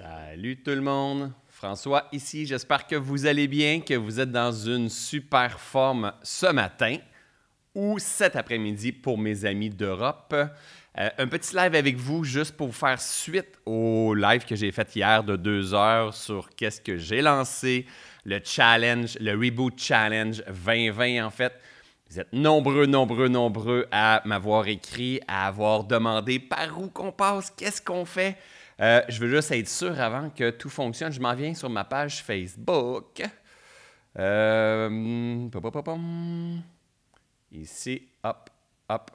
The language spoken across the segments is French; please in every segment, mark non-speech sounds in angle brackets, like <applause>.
Salut tout le monde, François ici, j'espère que vous allez bien, que vous êtes dans une super forme ce matin ou cet après-midi pour mes amis d'Europe. Euh, un petit live avec vous juste pour faire suite au live que j'ai fait hier de deux heures sur qu'est-ce que j'ai lancé, le challenge, le Reboot Challenge 2020 en fait. Vous êtes nombreux, nombreux, nombreux à m'avoir écrit, à avoir demandé par où qu'on passe, qu'est-ce qu'on fait. Euh, je veux juste être sûr avant que tout fonctionne. Je m'en viens sur ma page Facebook. Euh, Ici, hop, hop.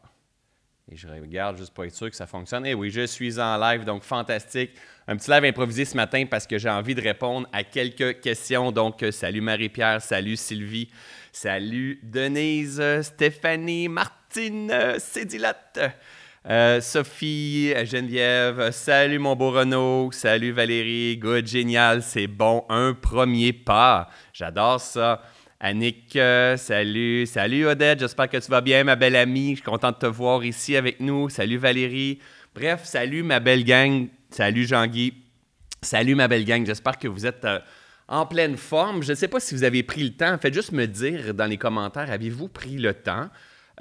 Et je regarde juste pour être sûr que ça fonctionne. Eh oui, je suis en live, donc fantastique. Un petit live improvisé ce matin parce que j'ai envie de répondre à quelques questions. Donc, euh, salut Marie-Pierre, salut Sylvie, salut Denise, Stéphanie, Martine, Cédilate. Euh, Sophie, euh, Geneviève, euh, salut mon beau Renaud, salut Valérie, good, génial, c'est bon, un premier pas. J'adore ça. Annick, salut, salut Odette, j'espère que tu vas bien, ma belle amie, je suis content de te voir ici avec nous. Salut Valérie. Bref, salut ma belle gang, salut Jean-Guy, salut ma belle gang, j'espère que vous êtes. en pleine forme. Je ne sais pas si vous avez pris le temps. Faites juste me dire dans les commentaires, avez-vous pris le temps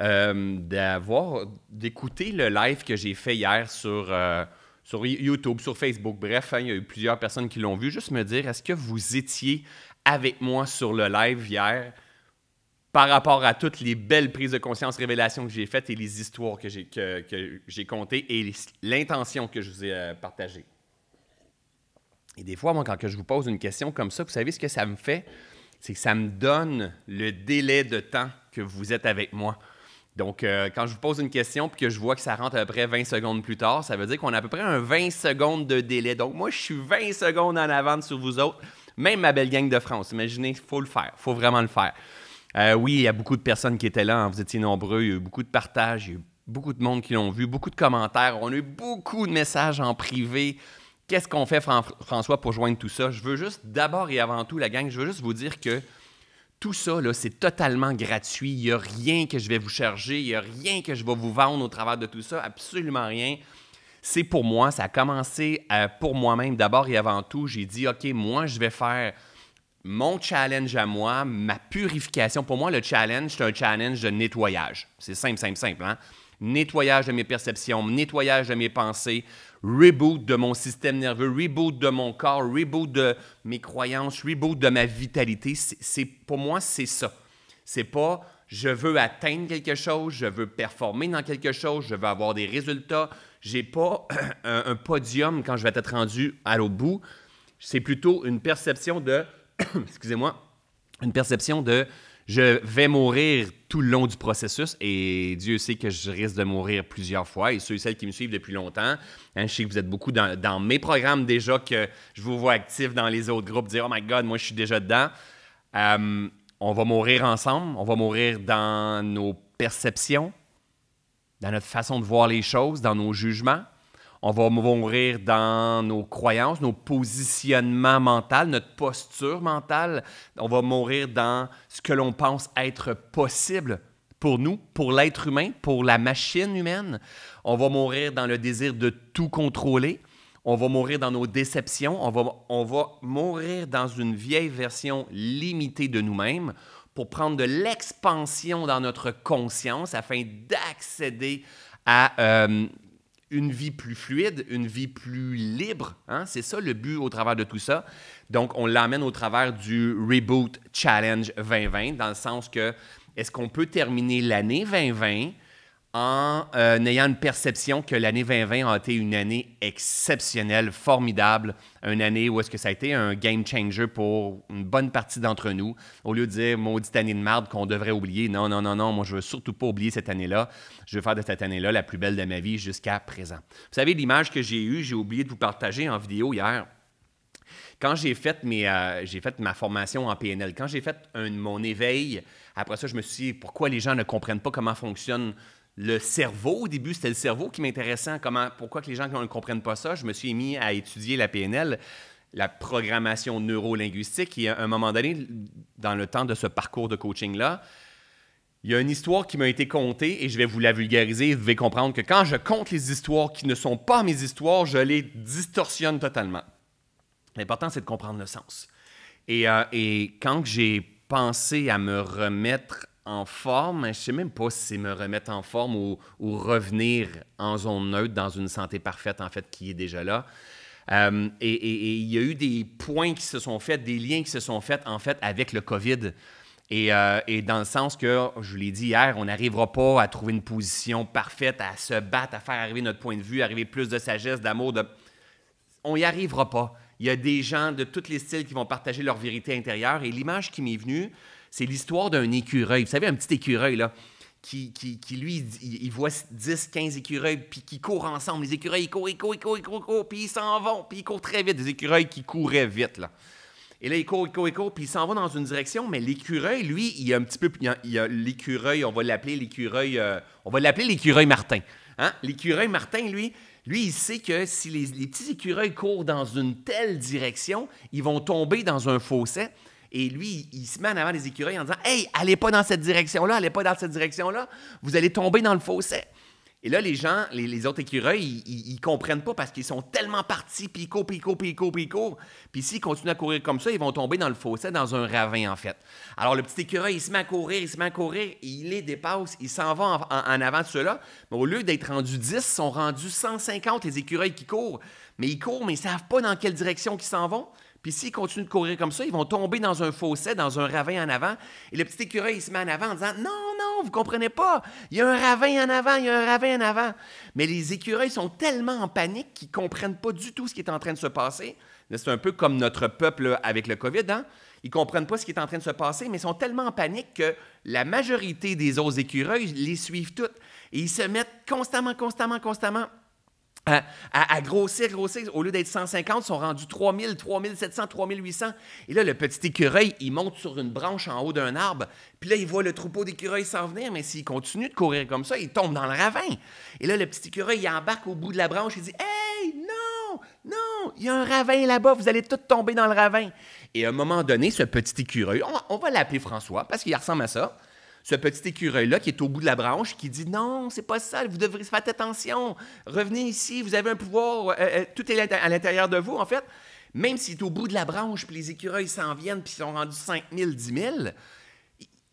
euh, d'avoir d'écouter le live que j'ai fait hier sur, euh, sur YouTube, sur Facebook. Bref, hein, il y a eu plusieurs personnes qui l'ont vu. Juste me dire, est-ce que vous étiez avec moi sur le live hier par rapport à toutes les belles prises de conscience, révélations que j'ai faites et les histoires que j'ai, que, contées et l'intention que je vous ai euh, partagée? Et des fois, moi, quand je vous pose une question comme ça, vous savez ce que ça me fait? C'est que ça me donne le délai de temps que vous êtes avec moi donc, euh, quand je vous pose une question puis que je vois que ça rentre à peu près 20 secondes plus tard, ça veut dire qu'on a à peu près un 20 secondes de délai. Donc, moi, je suis 20 secondes en avant sur vous autres, même ma belle gang de France. Imaginez, il faut le faire, faut vraiment le faire. Euh, oui, il y a beaucoup de personnes qui étaient là, hein, vous étiez nombreux, il y a eu beaucoup de partages, il y a eu beaucoup de monde qui l'ont vu, beaucoup de commentaires, on a eu beaucoup de messages en privé. Qu'est-ce qu'on fait, François, pour joindre tout ça? Je veux juste, d'abord et avant tout, la gang, je veux juste vous dire que tout ça, c'est totalement gratuit. Il n'y a rien que je vais vous charger. Il n'y a rien que je vais vous vendre au travers de tout ça. Absolument rien. C'est pour moi. Ça a commencé euh, pour moi-même. D'abord et avant tout, j'ai dit, OK, moi, je vais faire mon challenge à moi, ma purification. Pour moi, le challenge, c'est un challenge de nettoyage. C'est simple, simple, simple. Hein? Nettoyage de mes perceptions, nettoyage de mes pensées, reboot de mon système nerveux, reboot de mon corps, reboot de mes croyances, reboot de ma vitalité. C'est, pour moi, c'est ça. C'est pas je veux atteindre quelque chose, je veux performer dans quelque chose, je veux avoir des résultats. J'ai pas <clears throat> un, podium quand je vais être rendu à l'autre bout. C'est plutôt une perception de, <clears throat> excusez-moi, une perception de je vais mourir tout le long du processus et Dieu sait que je risque de mourir plusieurs fois. Et ceux et celles qui me suivent depuis longtemps, hein, je sais que vous êtes beaucoup dans, mes programmes déjà, que je vous vois actifs dans les autres groupes, dire Oh my God, moi je suis déjà dedans. Euh, on va mourir ensemble, on va mourir dans nos perceptions, dans notre façon de voir les choses, dans nos jugements on va mourir dans nos croyances, nos positionnements mentaux, notre posture mentale. On va mourir dans ce que l'on pense être possible pour nous, pour l'être humain, pour la machine humaine. On va mourir dans le désir de tout contrôler. On va mourir dans nos déceptions. On va, on va mourir dans une vieille version limitée de nous-mêmes pour prendre de l'expansion dans notre conscience afin d'accéder à euh, une vie plus fluide, une vie plus libre. Hein? C'est ça le but au travers de tout ça. Donc, on l'amène au travers du Reboot Challenge 2020, dans le sens que est-ce qu'on peut terminer l'année 2020 en euh, ayant une perception que l'année 2020 a été une année exceptionnelle, formidable, une année où est-ce que ça a été un game changer pour une bonne partie d'entre nous, au lieu de dire maudite année de merde qu'on devrait oublier. Non, non, non, non, moi je veux surtout pas oublier cette année-là. Je veux faire de cette année-là la plus belle de ma vie jusqu'à présent. Vous savez, l'image que j'ai eue, j'ai oublié de vous partager en vidéo hier. Quand j'ai fait, euh, fait ma formation en PNL, quand j'ai fait mon éveil, après ça, je me suis dit pourquoi les gens ne comprennent pas comment fonctionne le cerveau. Au début, c'était le cerveau qui m'intéressait. Comment, pourquoi que les gens ne comprennent pas ça? Je me suis mis à étudier la PNL, la programmation neurolinguistique. Et à un moment donné, dans le temps de ce parcours de coaching-là, il y a une histoire qui m'a été contée et je vais vous la vulgariser. Vous devez comprendre que quand je compte les histoires qui ne sont pas mes histoires, je les distorsionne totalement. L'important, c'est de comprendre le sens. Et, euh, et quand j'ai pensé à me remettre en forme, je sais même pas si c'est me remettre en forme ou, revenir en zone neutre, dans une santé parfaite, en fait, qui est déjà là. Euh, et il y a eu des points qui se sont faits, des liens qui se sont faits, en fait, avec le COVID. Euh, et, dans le sens que, je vous l'ai dit hier, on n'arrivera pas à trouver une position parfaite, à se battre, à faire arriver notre point de vue, arriver plus de sagesse, d'amour, de... On n'y arrivera pas. Il y a des gens de tous les styles qui vont partager leur vérité intérieure. Et l'image qui m'est venue, c'est l'histoire d'un écureuil. Vous savez, un petit écureuil, là, qui, qui, qui lui, il, voit 10, 15 écureuils, puis qui courent ensemble. Les écureuils, ils courent, ils courent, ils courent, puis ils s'en vont, puis ils courent très vite. Des écureuils qui couraient vite, là. Et là, ils courent, il courent, il court, puis ils s'en vont dans une direction, mais l'écureuil, lui, il a un petit peu. Il a l'écureuil, on va l'appeler l'écureuil. Euh, on va l'appeler l'écureuil Martin. Hein? L'écureuil Martin, lui, lui, il sait que si les, les, petits écureuils courent dans une telle direction, ils vont tomber dans un fossé. Et lui, il, se met en avant des écureuils en disant Hey, allez pas dans cette direction-là, allez pas dans cette direction-là, vous allez tomber dans le fossé. Et là, les gens, les, autres écureuils, ils, ne comprennent pas parce qu'ils sont tellement partis, courent, puis ils courent, Puis s'ils continuent à courir comme ça, ils vont tomber dans le fossé, dans un ravin, en fait. Alors, le petit écureuil, il se met à courir, il se met à courir, il les dépasse, il s'en va en, avant de ceux-là. Mais au lieu d'être rendu 10, ils sont rendus 150, les écureuils qui courent. Mais ils courent, mais ils savent pas dans quelle direction ils s'en vont. Puis s'ils continuent de courir comme ça, ils vont tomber dans un fossé, dans un ravin en avant. Et le petit écureuil, il se met en avant en disant Non, non, vous comprenez pas. Il y a un ravin en avant, il y a un ravin en avant. Mais les écureuils sont tellement en panique qu'ils ne comprennent pas du tout ce qui est en train de se passer. C'est un peu comme notre peuple avec le COVID, hein? Ils ne comprennent pas ce qui est en train de se passer, mais ils sont tellement en panique que la majorité des autres écureuils les suivent toutes. Et ils se mettent constamment, constamment, constamment à, grossir, grossir. Au lieu d'être 150, ils sont rendus 3000, 3700, 3800. Et là, le petit écureuil, il monte sur une branche en haut d'un arbre. Puis là, il voit le troupeau d'écureuils s'en venir. Mais s'il continue de courir comme ça, il tombe dans le ravin. Et là, le petit écureuil, il embarque au bout de la branche. Il dit Hey, non, non, il y a un ravin là-bas. Vous allez tous tomber dans le ravin. Et à un moment donné, ce petit écureuil, on va l'appeler François parce qu'il ressemble à ça ce petit écureuil-là qui est au bout de la branche, qui dit Non, c'est pas ça, vous devriez faire attention, revenez ici, vous avez un pouvoir, euh, euh, euh, tout est à l'intérieur de vous, en fait. Même s'il est au bout de la branche, puis les écureuils s'en viennent, puis ils sont rendus 5 000, 10 000,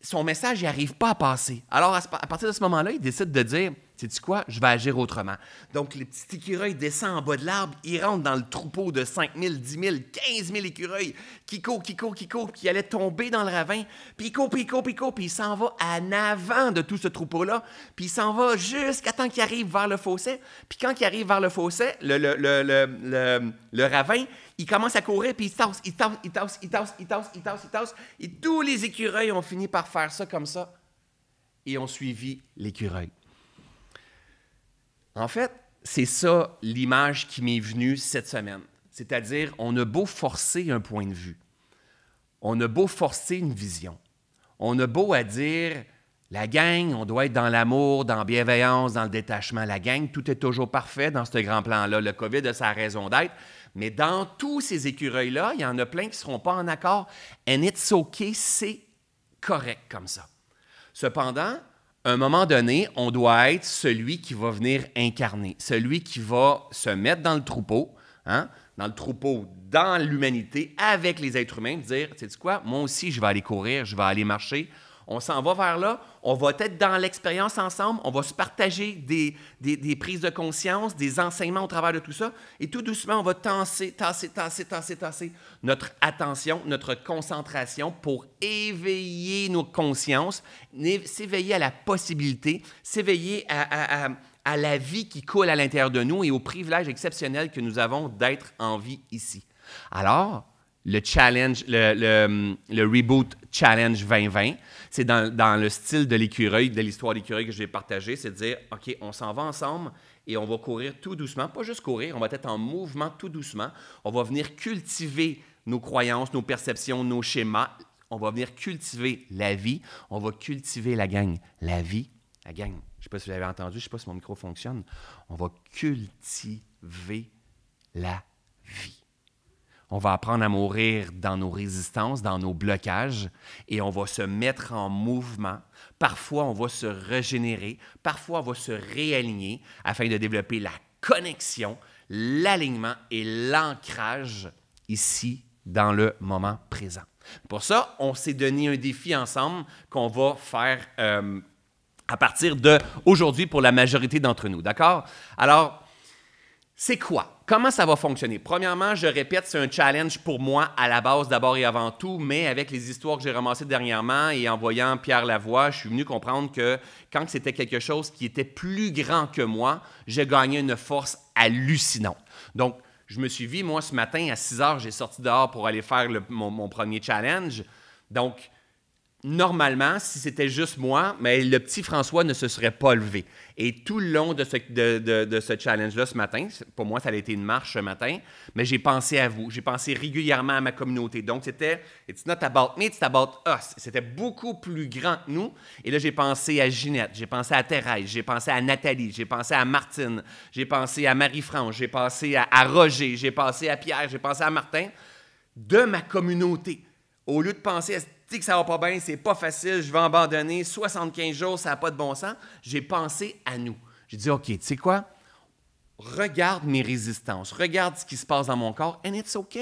son message n'arrive pas à passer. Alors, à partir de ce moment-là, il décide de dire sais-tu quoi? Je vais agir autrement. Donc, le petit écureuil descend en bas de l'arbre, il rentre dans le troupeau de 5 000, 10 000, 15 000 écureuils qui courent, qui courent, qui courent, qui allaient tomber dans le ravin. Puis ils court, puis ils courent, puis ils courent. puis il s'en va en avant de tout ce troupeau-là. Puis il s'en va jusqu'à temps qu'il arrive vers le fossé. Puis quand il arrive vers le fossé, le, ravin, il commence à courir, puis il tasse, il tasse, il tasse, il tasse, il tasse, il tasse, il tasse. Et tous les écureuils ont fini par faire ça comme ça et ont suivi l'écureuil. En fait, c'est ça l'image qui m'est venue cette semaine. C'est-à-dire, on a beau forcer un point de vue, on a beau forcer une vision, on a beau à dire, la gang, on doit être dans l'amour, dans la bienveillance, dans le détachement. La gang, tout est toujours parfait dans ce grand plan-là. Le COVID a sa raison d'être. Mais dans tous ces écureuils-là, il y en a plein qui ne seront pas en accord. And it's ok c'est correct comme ça. Cependant, à un moment donné, on doit être celui qui va venir incarner, celui qui va se mettre dans le troupeau, hein, dans le troupeau, dans l'humanité, avec les êtres humains, dire, sais quoi, moi aussi, je vais aller courir, je vais aller marcher, on s'en va vers là, on va être dans l'expérience ensemble, on va se partager des, prises de conscience, des enseignements au travers de tout ça, et tout doucement, on va tasser, tasser, tasser, tasser, tasser notre attention, notre concentration pour éveiller nos consciences, s'éveiller à la possibilité, s'éveiller à, la vie qui coule à l'intérieur de nous et au privilège exceptionnel que nous avons d'être en vie ici. Alors, le challenge, le, Reboot Challenge 2020 c'est dans, le style de l'écureuil, de l'histoire de l'écureuil que je vais partager. c'est de dire, OK, on s'en va ensemble et on va courir tout doucement, pas juste courir, on va être en mouvement tout doucement, on va venir cultiver nos croyances, nos perceptions, nos schémas, on va venir cultiver la vie, on va cultiver la gang, la vie, la gang. Je ne sais pas si vous avez entendu, je ne sais pas si mon micro fonctionne. On va cultiver la vie. On va apprendre à mourir dans nos résistances, dans nos blocages, et on va se mettre en mouvement. Parfois, on va se régénérer, parfois, on va se réaligner afin de développer la connexion, l'alignement et l'ancrage ici, dans le moment présent. Pour ça, on s'est donné un défi ensemble qu'on va faire euh, à partir de aujourd'hui pour la majorité d'entre nous, d'accord? Alors, c'est quoi? Comment ça va fonctionner? Premièrement, je répète, c'est un challenge pour moi à la base, d'abord et avant tout, mais avec les histoires que j'ai ramassées dernièrement et en voyant Pierre Lavoie, je suis venu comprendre que quand c'était quelque chose qui était plus grand que moi, j'ai gagné une force hallucinante. Donc, je me suis dit, moi, ce matin, à 6 heures, j'ai sorti dehors pour aller faire mon, mon, premier challenge. Donc, normalement, si c'était juste moi, mais le petit François ne se serait pas levé. Et tout le long de ce, de, ce challenge-là ce matin, pour moi, ça a été une marche ce matin, mais j'ai pensé à vous. J'ai pensé régulièrement à ma communauté. Donc, c'était It's not about me, it's about us. C'était beaucoup plus grand que nous. Et là, j'ai pensé à Ginette, j'ai pensé à Thérèse, j'ai pensé à Nathalie, j'ai pensé à Martine, j'ai pensé à Marie-France, j'ai pensé à, à Roger, j'ai pensé à Pierre, j'ai pensé à Martin, de ma communauté. Au lieu de penser à que ça va pas bien, c'est pas facile, je vais abandonner, 75 jours, ça n'a pas de bon sens. J'ai pensé à nous. J'ai dit, OK, tu sais quoi? Regarde mes résistances, regarde ce qui se passe dans mon corps, and it's OK.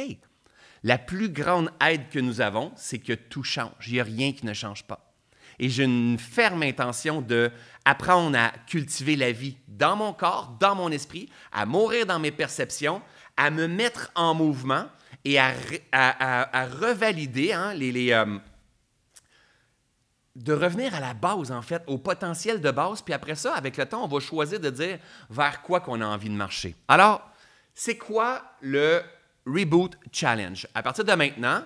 La plus grande aide que nous avons, c'est que tout change. Il n'y a rien qui ne change pas. Et j'ai une ferme intention d'apprendre à cultiver la vie dans mon corps, dans mon esprit, à mourir dans mes perceptions, à me mettre en mouvement et à, revalider hein, les, les, euh, de revenir à la base, en fait, au potentiel de base, puis après ça, avec le temps, on va choisir de dire vers quoi qu'on a envie de marcher. Alors, c'est quoi le Reboot Challenge? À partir de maintenant,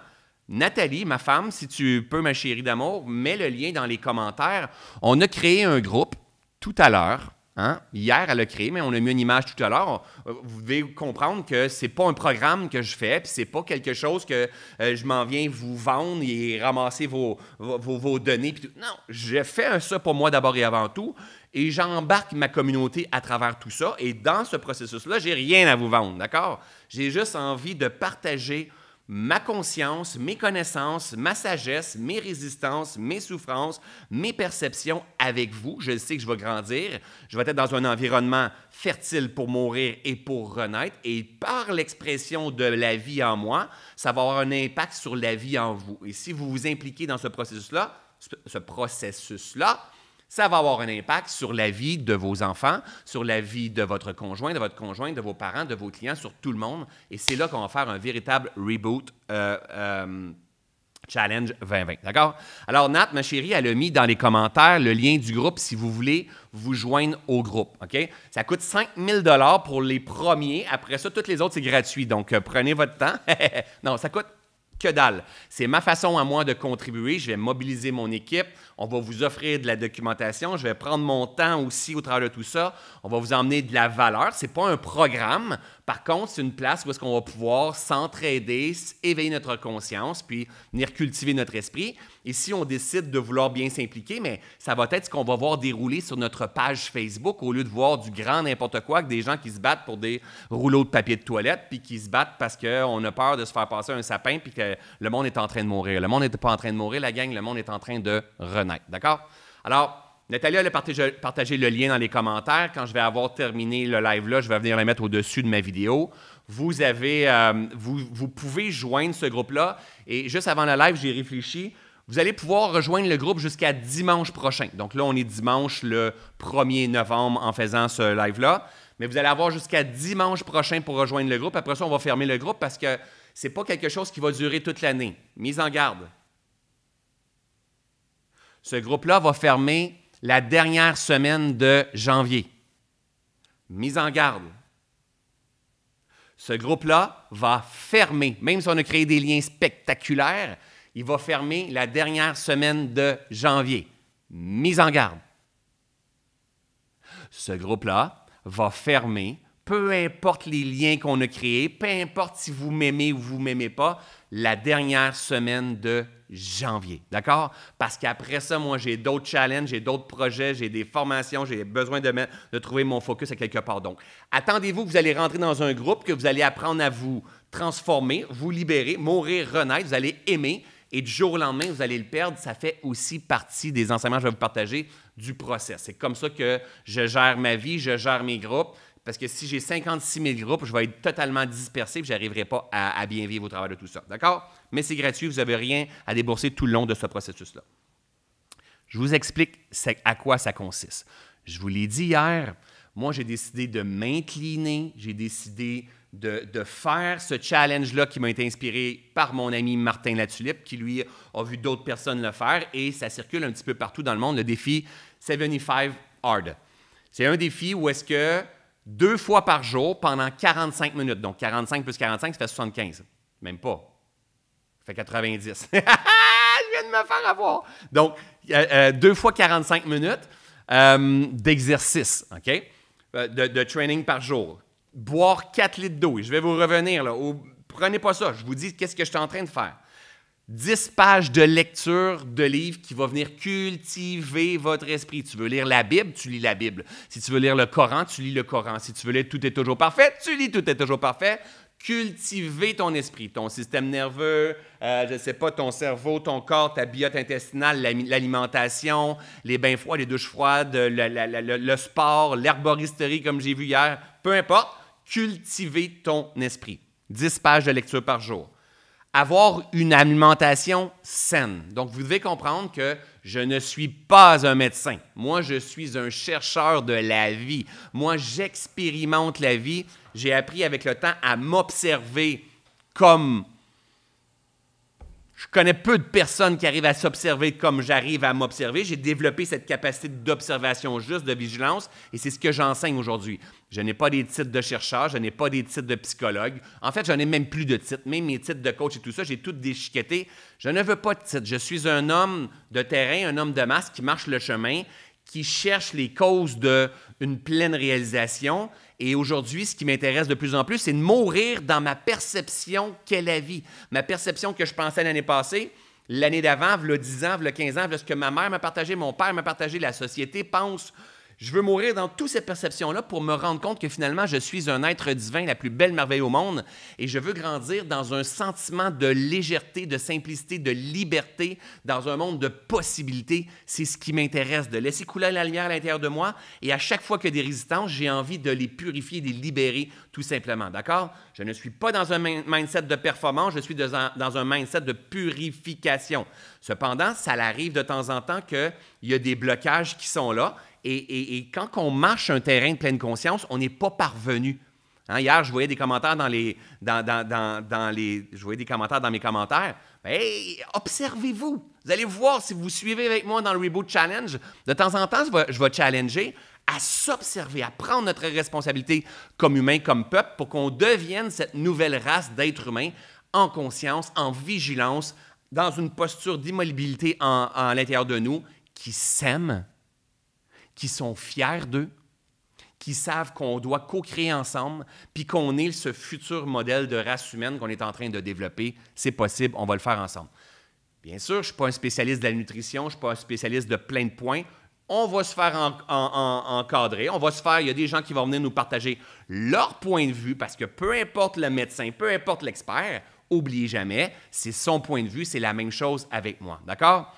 Nathalie, ma femme, si tu peux, ma chérie d'amour, mets le lien dans les commentaires. On a créé un groupe tout à l'heure Hein? Hier, elle a créé, mais on a mis une image tout à l'heure. Euh, vous devez comprendre que c'est pas un programme que je fais, puis c'est pas quelque chose que euh, je m'en viens vous vendre et ramasser vos, vos, vos données. Non, je fais ça pour moi d'abord et avant tout, et j'embarque ma communauté à travers tout ça. Et dans ce processus-là, j'ai rien à vous vendre, d'accord? J'ai juste envie de partager ma conscience, mes connaissances, ma sagesse, mes résistances, mes souffrances, mes perceptions avec vous. Je sais que je vais grandir, je vais être dans un environnement fertile pour mourir et pour renaître, et par l'expression de la vie en moi, ça va avoir un impact sur la vie en vous. Et si vous vous impliquez dans ce processus-là, ce processus-là, ça va avoir un impact sur la vie de vos enfants, sur la vie de votre conjoint, de votre conjoint, de vos parents, de vos clients, sur tout le monde. Et c'est là qu'on va faire un véritable reboot. Euh, euh, Challenge 2020. D'accord? Alors, Nat, ma chérie, elle a mis dans les commentaires le lien du groupe si vous voulez vous joindre au groupe. OK? Ça coûte 5 5000 pour les premiers. Après ça, toutes les autres, c'est gratuit. Donc, euh, prenez votre temps. <laughs> non, ça coûte dalle. C'est ma façon à moi de contribuer. Je vais mobiliser mon équipe. On va vous offrir de la documentation. Je vais prendre mon temps aussi au travers de tout ça. On va vous emmener de la valeur. Ce n'est pas un programme. Par contre, c'est une place où est-ce qu'on va pouvoir s'entraider, éveiller notre conscience, puis venir cultiver notre esprit. Et si on décide de vouloir bien s'impliquer, mais ça va être ce qu'on va voir dérouler sur notre page Facebook au lieu de voir du grand n'importe quoi des gens qui se battent pour des rouleaux de papier de toilette, puis qui se battent parce qu'on a peur de se faire passer un sapin, puis que le monde est en train de mourir. Le monde n'est pas en train de mourir, la gang, le monde est en train de renaître. D'accord? Alors, Nathalie a partagé, le lien dans les commentaires. Quand je vais avoir terminé le live-là, je vais venir le mettre au-dessus de ma vidéo. Vous, avez, euh, vous, pouvez joindre ce groupe-là. Et juste avant le live, j'ai réfléchi. Vous allez pouvoir rejoindre le groupe jusqu'à dimanche prochain. Donc là, on est dimanche le 1er novembre en faisant ce live-là. Mais vous allez avoir jusqu'à dimanche prochain pour rejoindre le groupe. Après ça, on va fermer le groupe parce que ce n'est pas quelque chose qui va durer toute l'année. Mise en garde. Ce groupe-là va fermer la dernière semaine de janvier. Mise en garde. Ce groupe-là va fermer, même si on a créé des liens spectaculaires, il va fermer la dernière semaine de janvier. Mise en garde. Ce groupe-là va fermer, peu importe les liens qu'on a créés, peu importe si vous m'aimez ou vous m'aimez pas, la dernière semaine de janvier. D'accord? Parce qu'après ça, moi, j'ai d'autres challenges, j'ai d'autres projets, j'ai des formations, j'ai besoin de, de, trouver mon focus à quelque part. Donc, attendez-vous que vous allez rentrer dans un groupe, que vous allez apprendre à vous transformer, vous libérer, mourir, renaître, vous allez aimer. Et du jour au lendemain, vous allez le perdre. Ça fait aussi partie des enseignements que je vais vous partager du process. C'est comme ça que je gère ma vie, je gère mes groupes. Parce que si j'ai 56 000 groupes, je vais être totalement dispersé et je n'arriverai pas à, bien vivre au travers de tout ça. D'accord? Mais c'est gratuit, vous n'avez rien à débourser tout le long de ce processus-là. Je vous explique à quoi ça consiste. Je vous l'ai dit hier, moi j'ai décidé de m'incliner, j'ai décidé de, de, faire ce challenge-là qui m'a été inspiré par mon ami Martin Latulippe, qui lui a vu d'autres personnes le faire et ça circule un petit peu partout dans le monde, le défi 75 Hard. C'est un défi où est-ce que deux fois par jour pendant 45 minutes. Donc 45 plus 45, ça fait 75. Même pas. Ça fait 90. <laughs> Je viens de me faire avoir. Donc, euh, euh, deux fois 45 minutes euh, d'exercice, OK? De, training par jour. Boire 4 litres d'eau. Je vais vous revenir là. prenez pas ça. Je vous dis qu'est-ce que je suis en train de faire. 10 pages de lecture de livres qui va venir cultiver votre esprit. Tu veux lire la Bible, tu lis la Bible. Si tu veux lire le Coran, tu lis le Coran. Si tu veux lire Tout est toujours parfait, tu lis Tout est toujours parfait. Cultiver ton esprit, ton système nerveux, euh, je ne sais pas, ton cerveau, ton corps, ta biote intestinale, l'alimentation, les bains froids, les douches froides, le, le sport, l'herboristerie comme j'ai vu hier, peu importe, cultiver ton esprit. 10 pages de lecture par jour avoir une alimentation saine. Donc, vous devez comprendre que je ne suis pas un médecin. Moi, je suis un chercheur de la vie. Moi, j'expérimente la vie. J'ai appris avec le temps à m'observer comme... Je connais peu de personnes qui arrivent à s'observer comme j'arrive à m'observer. J'ai développé cette capacité d'observation juste, de vigilance, et c'est ce que j'enseigne aujourd'hui. Je n'ai pas des titres de chercheur, je n'ai pas des titres de psychologue. En fait, je ai même plus de titres, même mes titres de coach et tout ça, j'ai tout déchiqueté. Je ne veux pas de titres. Je suis un homme de terrain, un homme de masse qui marche le chemin, qui cherche les causes d'une pleine réalisation. Et aujourd'hui, ce qui m'intéresse de plus en plus, c'est de mourir dans ma perception qu'est la vie. Ma perception que je pensais l'année passée, l'année d'avant, le 10 ans, le 15 ans, ce que ma mère m'a partagé, mon père m'a partagé, la société pense je veux mourir dans toutes ces perceptions-là pour me rendre compte que finalement, je suis un être divin, la plus belle merveille au monde, et je veux grandir dans un sentiment de légèreté, de simplicité, de liberté, dans un monde de possibilités. C'est ce qui m'intéresse, de laisser couler la lumière à l'intérieur de moi, et à chaque fois que des résistances, j'ai envie de les purifier, de les libérer, tout simplement. D'accord? Je ne suis pas dans un mindset de performance, je suis dans un, dans un mindset de purification. Cependant, ça arrive de temps en temps qu'il y a des blocages qui sont là et, quand on marche un terrain de pleine conscience, on n'est pas parvenu. Hein, hier, je voyais des commentaires dans les, dans, les, je voyais des commentaires dans mes commentaires. Ben, observez-vous. Vous allez voir si vous suivez avec moi dans le Reboot Challenge. De temps en temps, je vais, je vais challenger à s'observer, à prendre notre responsabilité comme humain, comme peuple, pour qu'on devienne cette nouvelle race d'êtres humains en conscience, en vigilance, dans une posture d'immobilité en, en l'intérieur de nous qui sème qui sont fiers d'eux, qui savent qu'on doit co-créer ensemble, puis qu'on est ce futur modèle de race humaine qu'on est en train de développer. C'est possible, on va le faire ensemble. Bien sûr, je ne suis pas un spécialiste de la nutrition, je ne suis pas un spécialiste de plein de points. On va se faire encadrer, on va se faire, il y a des gens qui vont venir nous partager leur point de vue, parce que peu importe le médecin, peu importe l'expert, oubliez jamais, c'est son point de vue, c'est la même chose avec moi. D'accord?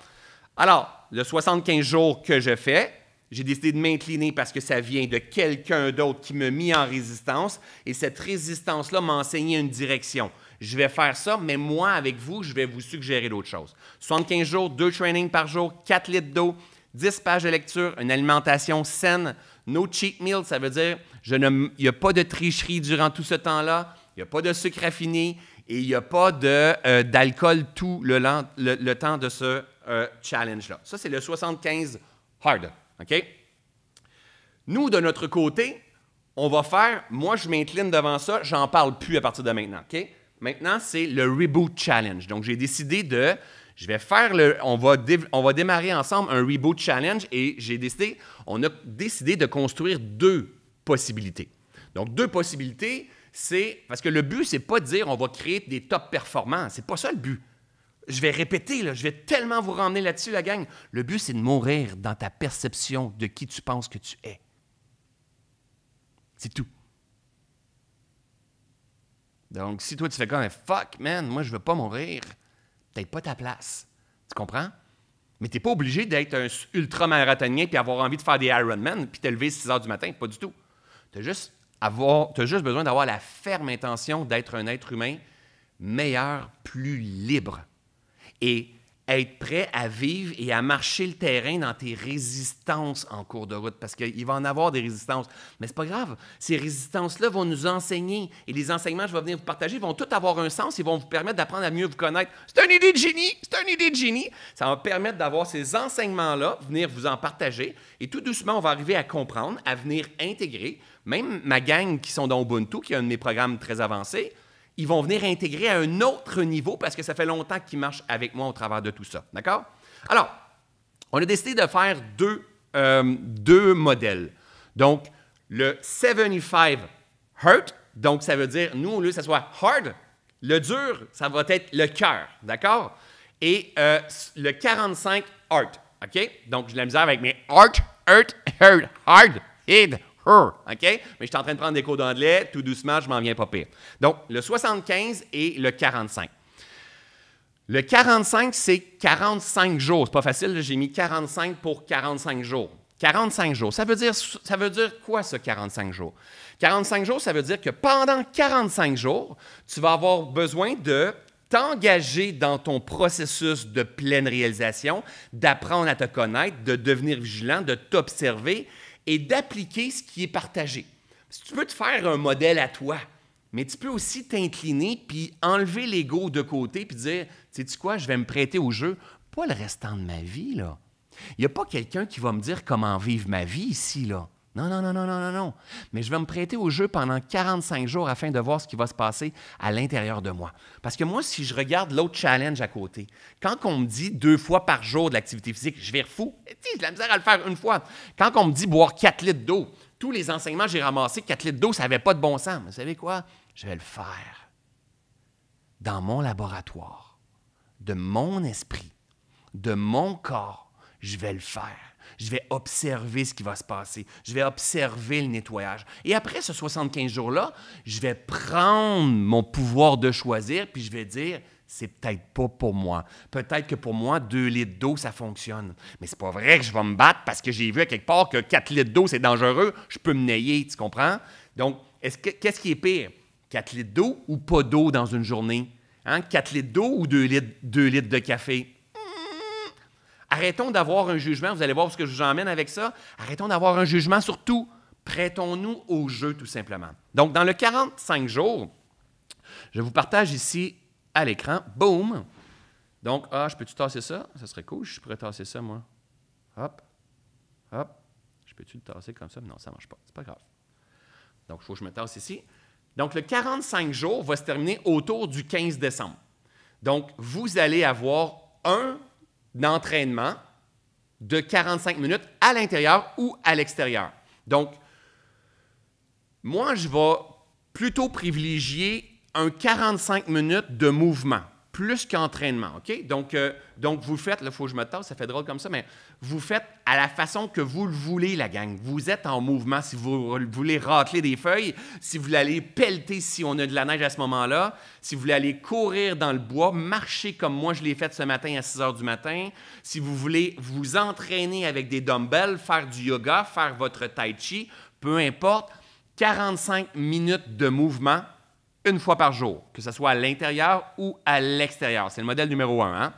Alors, le 75 jours que je fais, j'ai décidé de m'incliner parce que ça vient de quelqu'un d'autre qui me mis en résistance et cette résistance-là m'a enseigné une direction. Je vais faire ça, mais moi, avec vous, je vais vous suggérer d'autres choses. 75 jours, deux trainings par jour, 4 litres d'eau, 10 pages de lecture, une alimentation saine, no cheat meal, ça veut dire je il n'y a pas de tricherie durant tout ce temps-là, il n'y a pas de sucre raffiné et il n'y a pas euh, d'alcool tout le, temps de ce euh, challenge-là. Ça, c'est le 75 hard. OK? Nous, de notre côté, on va faire, moi je m'incline devant ça, j'en parle plus à partir de maintenant. OK? Maintenant, c'est le Reboot Challenge. Donc, j'ai décidé de, je vais faire le, on va, démarrer ensemble un Reboot Challenge et j'ai décidé, on a décidé de construire deux possibilités. Donc, deux possibilités, c'est, parce que le but, c'est pas de dire on va créer des top performants. C'est pas ça le but. Je vais répéter, je vais tellement vous ramener là-dessus, la gang. Le but, c'est de mourir dans ta perception de qui tu penses que tu es. C'est tout. Donc, si toi, tu fais comme fuck, man, moi, je veux pas mourir, peut-être pas ta place. Tu comprends? Mais t'es pas obligé d'être un ultra-marathonien puis avoir envie de faire des Ironman puis t'élever 6 heures du matin. Pas du tout. Tu juste, avoir, as juste besoin d'avoir la ferme intention d'être un être humain meilleur, plus libre et être prêt à vivre et à marcher le terrain dans tes résistances en cours de route, parce qu'il va en avoir des résistances. Mais c'est pas grave, ces résistances-là vont nous enseigner, et les enseignements que je vais venir vous partager vont tout avoir un sens, ils vont vous permettre d'apprendre à mieux vous connaître. C'est une idée de génie, c'est une idée de génie. Ça va permettre d'avoir ces enseignements-là, venir vous en partager, et tout doucement, on va arriver à comprendre, à venir intégrer. Même ma gang qui sont dans Ubuntu, qui est un de mes programmes très avancés, ils vont venir intégrer à un autre niveau parce que ça fait longtemps qu'ils marchent avec moi au travers de tout ça. D'accord? Alors, on a décidé de faire deux, euh, modèles. Donc, le 75 hurt, donc ça veut dire, nous, au lieu que ça soit hard, le dur, ça va être le cœur, d'accord? Et euh, le 45 Hurt, OK? Donc, j'ai de la misère avec mes Hurt, hurt, hurt, hard, hid, OK? Mais je suis en train de prendre des cours d'anglais, tout doucement, je m'en viens pas pire. Donc, le 75 et le 45. Le 45, c'est 45 jours. C'est pas facile, j'ai mis 45 pour 45 jours. 45 jours. Ça veut, dire, ça veut dire quoi, ce 45 jours? 45 jours, ça veut dire que pendant 45 jours, tu vas avoir besoin de t'engager dans ton processus de pleine réalisation, d'apprendre à te connaître, de devenir vigilant, de t'observer et d'appliquer ce qui est partagé. tu peux te faire un modèle à toi, mais tu peux aussi t'incliner puis enlever l'ego de côté puis dire, sais tu quoi, je vais me prêter au jeu, pas le restant de ma vie, là. Il n'y a pas quelqu'un qui va me dire comment vivre ma vie ici, là. Non, non, non, non, non, non, non. Mais je vais me prêter au jeu pendant 45 jours afin de voir ce qui va se passer à l'intérieur de moi. Parce que moi, si je regarde l'autre challenge à côté, quand on me dit deux fois par jour de l'activité physique, je vais fou. <laughs> J'ai la misère à le faire une fois. Quand on me dit boire 4 litres d'eau, tous les enseignements que j'ai ramassés, 4 litres d'eau, ça n'avait pas de bon sens. Mais vous savez quoi? Je vais le faire. Dans mon laboratoire, de mon esprit, de mon corps, je vais le faire je vais observer ce qui va se passer. Je vais observer le nettoyage. Et après ce 75 jours-là, je vais prendre mon pouvoir de choisir, puis je vais dire, c'est peut-être pas pour moi. Peut-être que pour moi, 2 litres d'eau, ça fonctionne. Mais c'est pas vrai que je vais me battre parce que j'ai vu quelque part que 4 litres d'eau, c'est dangereux. Je peux me nayer, tu comprends? Donc, qu'est-ce qui est pire? 4 litres d'eau ou pas d'eau dans une journée? Hein? 4 litres d'eau ou 2 2 litres de café? Arrêtons d'avoir un jugement, vous allez voir ce que je vous emmène avec ça. Arrêtons d'avoir un jugement sur tout. Prêtons-nous au jeu, tout simplement. Donc, dans le 45 jours, je vous partage ici à l'écran, boum. Donc, ah, je peux-tu tasser ça? Ça serait cool, je pourrais tasser ça, moi. Hop, hop. Je peux-tu le tasser comme ça? non, ça ne marche pas. C'est pas grave. Donc, il faut que je me tasse ici. Donc, le 45 jours va se terminer autour du 15 décembre. Donc, vous allez avoir un d'entraînement de 45 minutes à l'intérieur ou à l'extérieur. Donc, moi, je vais plutôt privilégier un 45 minutes de mouvement plus qu'entraînement, OK? Donc, euh, donc vous faites, là, il faut que je me tasse, ça fait drôle comme ça, mais vous faites à la façon que vous le voulez, la gang. Vous êtes en mouvement si vous voulez racler des feuilles, si vous voulez aller pelleter si on a de la neige à ce moment-là, si vous voulez aller courir dans le bois, marcher comme moi je l'ai fait ce matin à 6 heures du matin, si vous voulez vous entraîner avec des dumbbells, faire du yoga, faire votre tai chi, peu importe, 45 minutes de mouvement une fois par jour, que ce soit à l'intérieur ou à l'extérieur. C'est le modèle numéro un. Hein?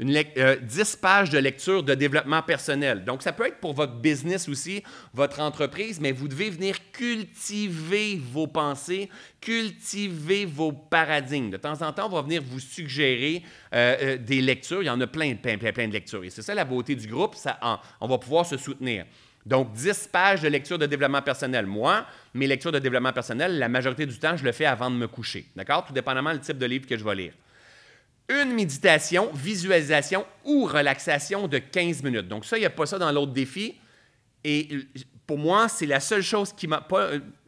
Une 10 euh, pages de lecture de développement personnel. Donc, ça peut être pour votre business aussi, votre entreprise, mais vous devez venir cultiver vos pensées, cultiver vos paradigmes. De temps en temps, on va venir vous suggérer euh, euh, des lectures. Il y en a plein, plein, plein, plein de lectures. Et c'est ça la beauté du groupe. Ça, on va pouvoir se soutenir. Donc, 10 pages de lecture de développement personnel. Moi, mes lectures de développement personnel, la majorité du temps, je le fais avant de me coucher. D'accord? Tout dépendamment du type de livre que je vais lire. Une méditation, visualisation ou relaxation de 15 minutes. Donc, ça, il n'y a pas ça dans l'autre défi. Et pour moi, c'est la seule chose qui m'a.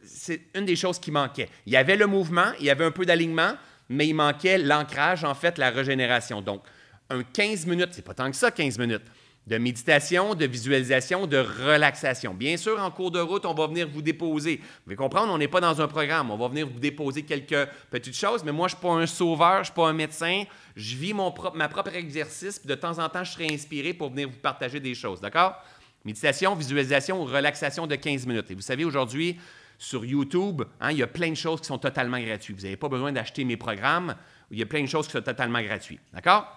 C'est une des choses qui manquait. Il y avait le mouvement, il y avait un peu d'alignement, mais il manquait l'ancrage, en fait, la régénération. Donc, un 15 minutes, c'est pas tant que ça, 15 minutes de méditation, de visualisation, de relaxation. Bien sûr, en cours de route, on va venir vous déposer. Vous pouvez comprendre, on n'est pas dans un programme. On va venir vous déposer quelques petites choses, mais moi, je ne suis pas un sauveur, je ne suis pas un médecin. Je vis mon propre, ma propre exercice, de temps en temps, je serai inspiré pour venir vous partager des choses, d'accord? Méditation, visualisation, relaxation de 15 minutes. Et vous savez, aujourd'hui, sur YouTube, hein, il y a plein de choses qui sont totalement gratuites. Vous n'avez pas besoin d'acheter mes programmes. Il y a plein de choses qui sont totalement gratuites, d'accord?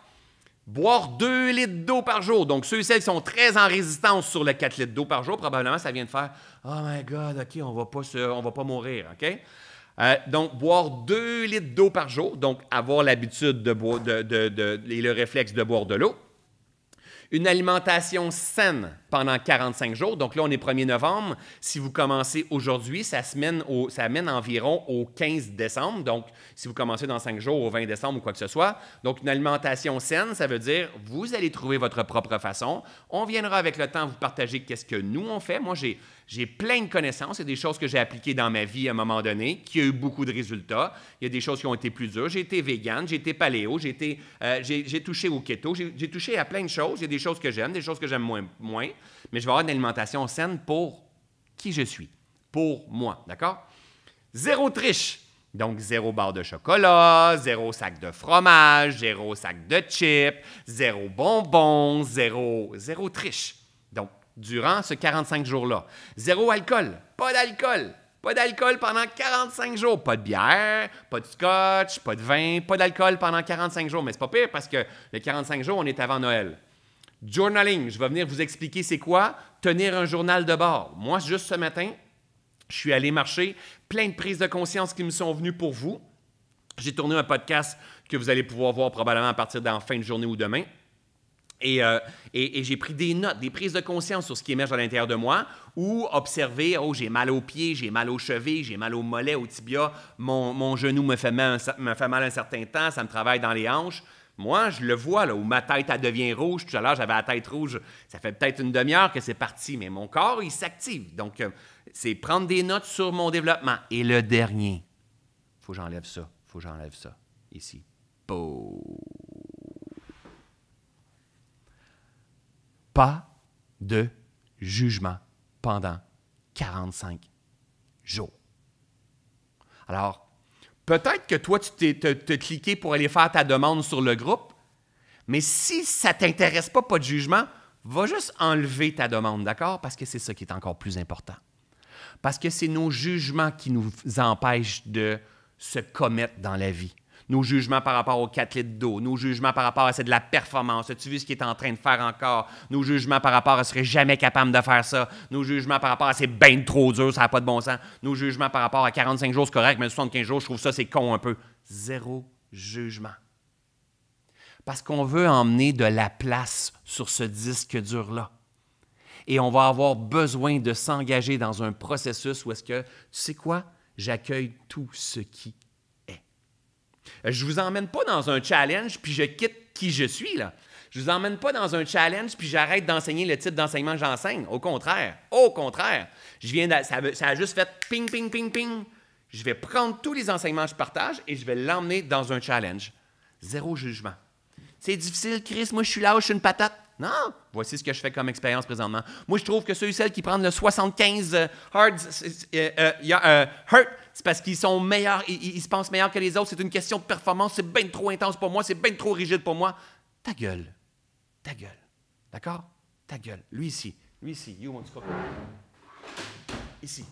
Boire 2 litres d'eau par jour. Donc, ceux et celles qui sont très en résistance sur le 4 litres d'eau par jour, probablement, ça vient de faire Oh my God, OK, on va pas, va pas mourir. OK? Euh, donc, boire 2 litres d'eau par jour. Donc, avoir l'habitude de de, et le réflexe de boire de l'eau. Une alimentation saine pendant 45 jours. Donc là, on est 1er novembre. Si vous commencez aujourd'hui, ça, amène ça mène environ au 15 décembre. Donc, si vous commencez dans 5 jours, au 20 décembre ou quoi que ce soit. Donc, une alimentation saine, ça veut dire vous allez trouver votre propre façon. On viendra avec le temps vous partager qu'est-ce que nous on fait. Moi, j'ai j'ai plein de connaissances. Il y a des choses que j'ai appliquées dans ma vie à un moment donné qui ont eu beaucoup de résultats. Il y a des choses qui ont été plus dures. J'ai été végane, j'ai été paléo, j'ai, été, euh, touché au keto, j'ai, touché à plein de choses. Il y a des choses que j'aime, des choses que j'aime moins, Mais je vais avoir une alimentation saine pour qui je suis, pour moi. D'accord? Zéro triche. Donc, zéro barre de chocolat, zéro sac de fromage, zéro sac de chips, zéro bonbon, zéro, zéro triche durant ce 45 jours-là. Zéro alcool, pas d'alcool, pas d'alcool pendant 45 jours. Pas de bière, pas de scotch, pas de vin, pas d'alcool pendant 45 jours. Mais c'est pas pire parce que les 45 jours, on est avant Noël. Journaling, je vais venir vous expliquer c'est quoi tenir un journal de bord. Moi, juste ce matin, je suis allé marcher, plein de prises de conscience qui me sont venues pour vous. J'ai tourné un podcast que vous allez pouvoir voir probablement à partir d'en fin de journée ou demain. Euh, et, j'ai pris des notes, des prises de conscience sur ce qui émerge à l'intérieur de moi, ou observer, oh, j'ai mal aux pieds, j'ai mal aux chevilles, j'ai mal au mollets, au tibia, mon, mon genou me fait, mal un, me fait mal un certain temps, ça me travaille dans les hanches. Moi, je le vois, là, où ma tête, elle devient rouge. Tout à l'heure, j'avais la tête rouge. Ça fait peut-être une demi-heure que c'est parti, mais mon corps, il s'active. Donc, euh, c'est prendre des notes sur mon développement. Et le dernier, faut que j'enlève ça, faut que j'enlève ça. Ici. Boum. pas de jugement pendant 45 jours. Alors, peut-être que toi, tu t'es cliqué pour aller faire ta demande sur le groupe, mais si ça ne t'intéresse pas, pas de jugement, va juste enlever ta demande, d'accord? Parce que c'est ça qui est encore plus important. Parce que c'est nos jugements qui nous empêchent de se commettre dans la vie nos jugements par rapport aux 4 litres d'eau, nos jugements par rapport à c'est de la performance, as-tu vu ce qu'il est en train de faire encore, nos jugements par rapport à serait jamais capable de faire ça, nos jugements par rapport à c'est bien trop dur, ça n'a pas de bon sens, nos jugements par rapport à 45 jours, c'est correct, mais 75 jours, je trouve ça, c'est con un peu. Zéro jugement. Parce qu'on veut emmener de la place sur ce disque dur-là et on va avoir besoin de s'engager dans un processus où est-ce que, tu sais quoi, j'accueille tout ce qui je vous emmène pas dans un challenge puis je quitte qui je suis là. Je vous emmène pas dans un challenge puis j'arrête d'enseigner le type d'enseignement que j'enseigne. Au contraire, au contraire, je viens ça, a juste fait ping ping ping ping. Je vais prendre tous les enseignements que je partage et je vais l'emmener dans un challenge. Zéro jugement. C'est difficile, Chris. Moi, je suis là, je suis une patate. Non, voici ce que je fais comme expérience présentement. Moi, je trouve que ceux et celles qui prennent le 75 euh, hard, euh, euh, euh, c'est parce qu'ils sont meilleurs, ils, se pensent meilleurs que les autres. C'est une question de performance. C'est bien trop intense pour moi. C'est bien trop rigide pour moi. Ta gueule. Ta gueule. D'accord? Ta gueule. Lui ici. Lui ici. You want to Ici.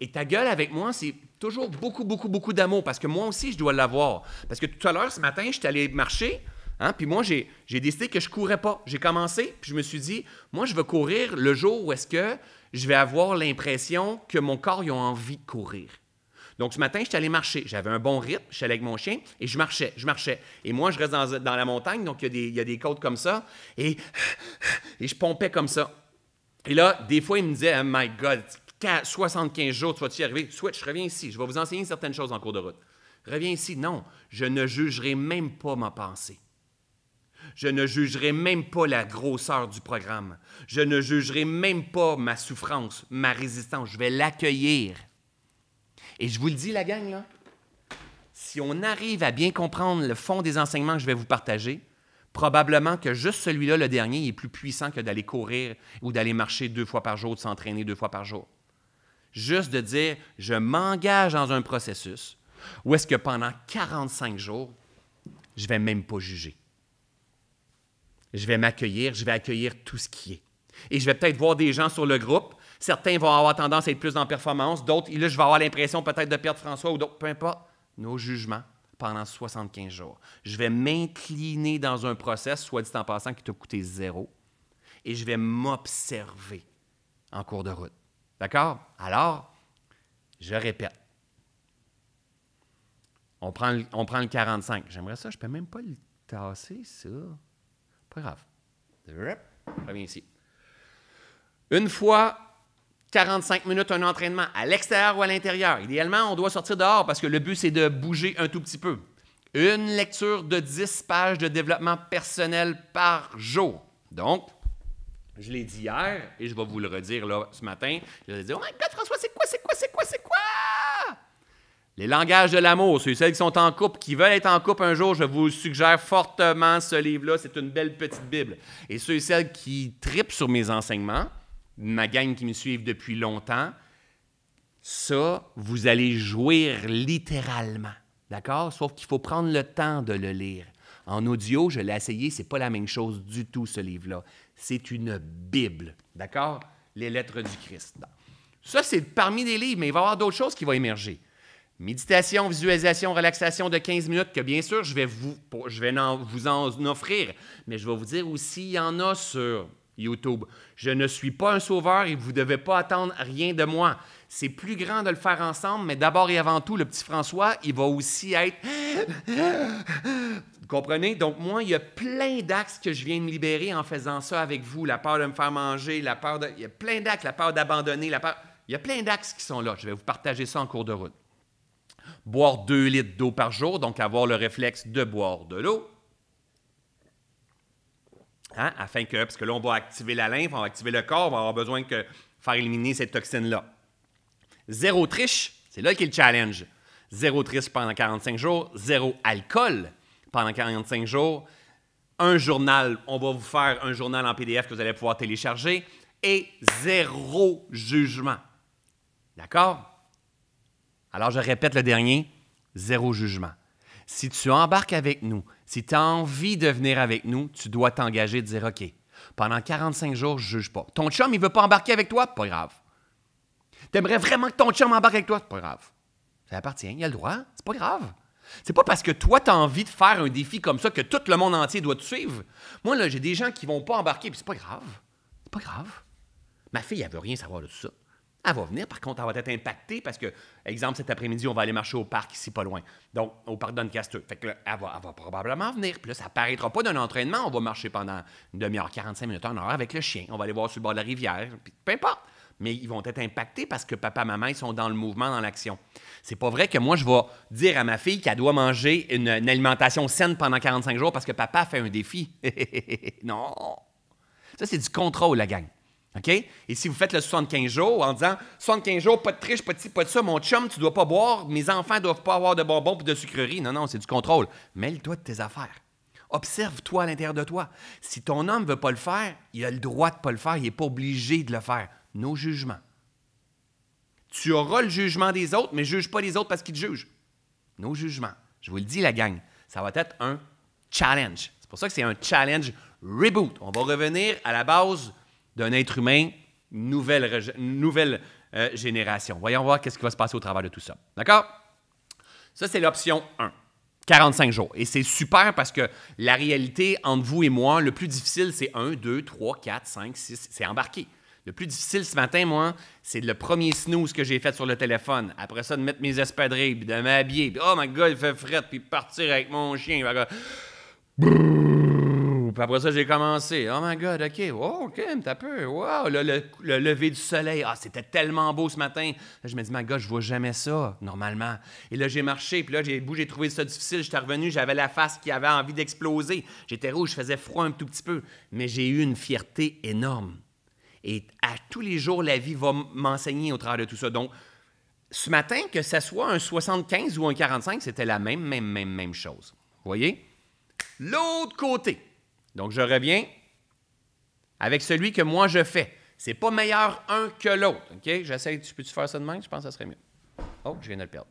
Et ta gueule avec moi, c'est toujours beaucoup, beaucoup, beaucoup d'amour parce que moi aussi, je dois l'avoir. Parce que tout à l'heure, ce matin, je suis allé marcher. Hein? Puis moi, j'ai décidé que je courais pas. J'ai commencé, puis je me suis dit, moi, je veux courir le jour où est-ce que je vais avoir l'impression que mon corps a envie de courir. Donc, ce matin, je suis allé marcher. J'avais un bon rythme, je suis allé avec mon chien et je marchais, je marchais. Et moi, je reste dans, la montagne, donc il y, a des, côtes comme ça et, je pompais comme ça. Et là, des fois, il me disait, oh my God, 75 jours, tu vas-tu y arriver? Switch, reviens ici, je vais vous enseigner certaines choses en cours de route. Reviens ici. Non, je ne jugerai même pas ma pensée. Je ne jugerai même pas la grosseur du programme. Je ne jugerai même pas ma souffrance, ma résistance. Je vais l'accueillir. Et je vous le dis, la gang, là, si on arrive à bien comprendre le fond des enseignements que je vais vous partager, probablement que juste celui-là, le dernier, est plus puissant que d'aller courir ou d'aller marcher deux fois par jour, de s'entraîner deux fois par jour. Juste de dire, je m'engage dans un processus où est-ce que pendant 45 jours, je ne vais même pas juger je vais m'accueillir, je vais accueillir tout ce qui est. Et je vais peut-être voir des gens sur le groupe. Certains vont avoir tendance à être plus en performance, d'autres, là, je vais avoir l'impression peut-être de perdre François ou d'autres, peu importe. Nos jugements pendant 75 jours. Je vais m'incliner dans un process, soit dit en passant, qui t'a coûté zéro, et je vais m'observer en cours de route. D'accord? Alors, je répète. On prend, on prend le 45. J'aimerais ça, je ne peux même pas le tasser, ça. Pas grave. Reviens ici. Une fois 45 minutes, un entraînement à l'extérieur ou à l'intérieur. Idéalement, on doit sortir dehors parce que le but, c'est de bouger un tout petit peu. Une lecture de 10 pages de développement personnel par jour. Donc, je l'ai dit hier et je vais vous le redire là ce matin. Je vais dire Oh my God, François, c'est quoi, c'est quoi, c'est quoi, c'est quoi? Les langages de l'amour, ceux et celles qui sont en couple, qui veulent être en couple un jour, je vous suggère fortement ce livre-là. C'est une belle petite Bible. Et ceux et celles qui tripent sur mes enseignements, ma gang qui me suivent depuis longtemps, ça, vous allez jouir littéralement. D'accord? Sauf qu'il faut prendre le temps de le lire. En audio, je l'ai essayé, c'est pas la même chose du tout, ce livre-là. C'est une Bible. D'accord? Les lettres du Christ. Ça, c'est parmi les livres, mais il va y avoir d'autres choses qui vont émerger. Méditation, visualisation, relaxation de 15 minutes que bien sûr, je vais vous, en, offrir, mais je vais vous dire aussi, il y en a sur YouTube. Je ne suis pas un sauveur et vous ne devez pas attendre rien de moi. C'est plus grand de le faire ensemble, mais d'abord et avant tout, le petit François, il va aussi être... Vous comprenez? Donc, moi, il y a plein d'axes que je viens de libérer en faisant ça avec vous. La peur de me faire manger, la peur de... Il y a plein d'axes, la peur d'abandonner, la peur... Il y a plein d'axes qui sont là. Je vais vous partager ça en cours de route boire 2 litres d'eau par jour, donc avoir le réflexe de boire de l'eau. Hein, afin que, parce que là, on va activer la lymphe, on va activer le corps, on va avoir besoin de faire éliminer cette toxine-là. Zéro triche, c'est là qu'est le challenge. Zéro triche pendant 45 jours, zéro alcool pendant 45 jours, un journal, on va vous faire un journal en PDF que vous allez pouvoir télécharger, et zéro jugement. D'accord? Alors je répète le dernier, zéro jugement. Si tu embarques avec nous, si tu as envie de venir avec nous, tu dois t'engager de dire OK. Pendant 45 jours, je juge pas. Ton chum, il veut pas embarquer avec toi, pas grave. T'aimerais vraiment que ton chum embarque avec toi, c'est pas grave. Ça appartient, il a le droit, c'est pas grave. C'est pas parce que toi, tu as envie de faire un défi comme ça que tout le monde entier doit te suivre. Moi, là, j'ai des gens qui vont pas embarquer, puis c'est pas grave. C'est pas grave. Ma fille, elle veut rien savoir de tout ça. Elle va venir, par contre, elle va être impactée parce que, exemple, cet après-midi, on va aller marcher au parc ici pas loin. Donc, au parc Doncaster. Fait que elle va, probablement venir. Puis là, ça paraîtra pas d'un entraînement. On va marcher pendant une demi-heure, 45 minutes, une heure avec le chien. On va aller voir sur le bord de la rivière. peu importe mais ils vont être impactés parce que papa, maman, ils sont dans le mouvement, dans l'action. C'est pas vrai que moi, je vais dire à ma fille qu'elle doit manger une, une, alimentation saine pendant 45 jours parce que papa fait un défi. <laughs> non! Ça, c'est du contrôle, la gang. OK? Et si vous faites le 75 jours en disant 75 jours, pas de triche, pas de ci, pas de ça, mon chum, tu dois pas boire, mes enfants ne doivent pas avoir de bonbons et de sucreries. Non, non, c'est du contrôle. Mêle-toi de tes affaires. Observe-toi à l'intérieur de toi. Si ton homme ne veut pas le faire, il a le droit de ne pas le faire, il n'est pas obligé de le faire. Nos jugements. Tu auras le jugement des autres, mais ne juge pas les autres parce qu'ils te jugent. Nos jugements. Je vous le dis, la gang, ça va être un challenge. C'est pour ça que c'est un challenge reboot. On va revenir à la base d'un être humain nouvelle, nouvelle euh, génération. Voyons voir qu'est-ce qui va se passer au travers de tout ça. D'accord? Ça, c'est l'option 1. 45 jours. Et c'est super parce que la réalité entre vous et moi, le plus difficile, c'est 1, 2, 3, 4, 5, 6, c'est embarqué. Le plus difficile ce matin, moi, c'est le premier snooze que j'ai fait sur le téléphone. Après ça, de mettre mes espadrilles, puis de m'habiller, oh my god, il fait fret, puis partir avec mon chien après ça, j'ai commencé. Oh my God, OK, oh, OK, t'as peu. Wow, le, lever du soleil. Ah, c'était tellement beau ce matin. je me dis, my God, je vois jamais ça, normalement. Et là, j'ai marché, puis là, j'ai j'ai trouvé ça difficile. J'étais revenu, j'avais la face qui avait envie d'exploser. J'étais rouge, je faisais froid un tout petit peu. Mais j'ai eu une fierté énorme. Et à tous les jours, la vie va m'enseigner au travers de tout ça. Donc, ce matin, que ce soit un 75 ou un 45, c'était la même, même, même, même chose. voyez? L'autre côté. Donc je reviens avec celui que moi je fais. C'est pas meilleur un que l'autre. OK? J'essaie, tu peux-tu faire ça demain? Je pense que ça serait mieux. Oh, je viens de le perdre.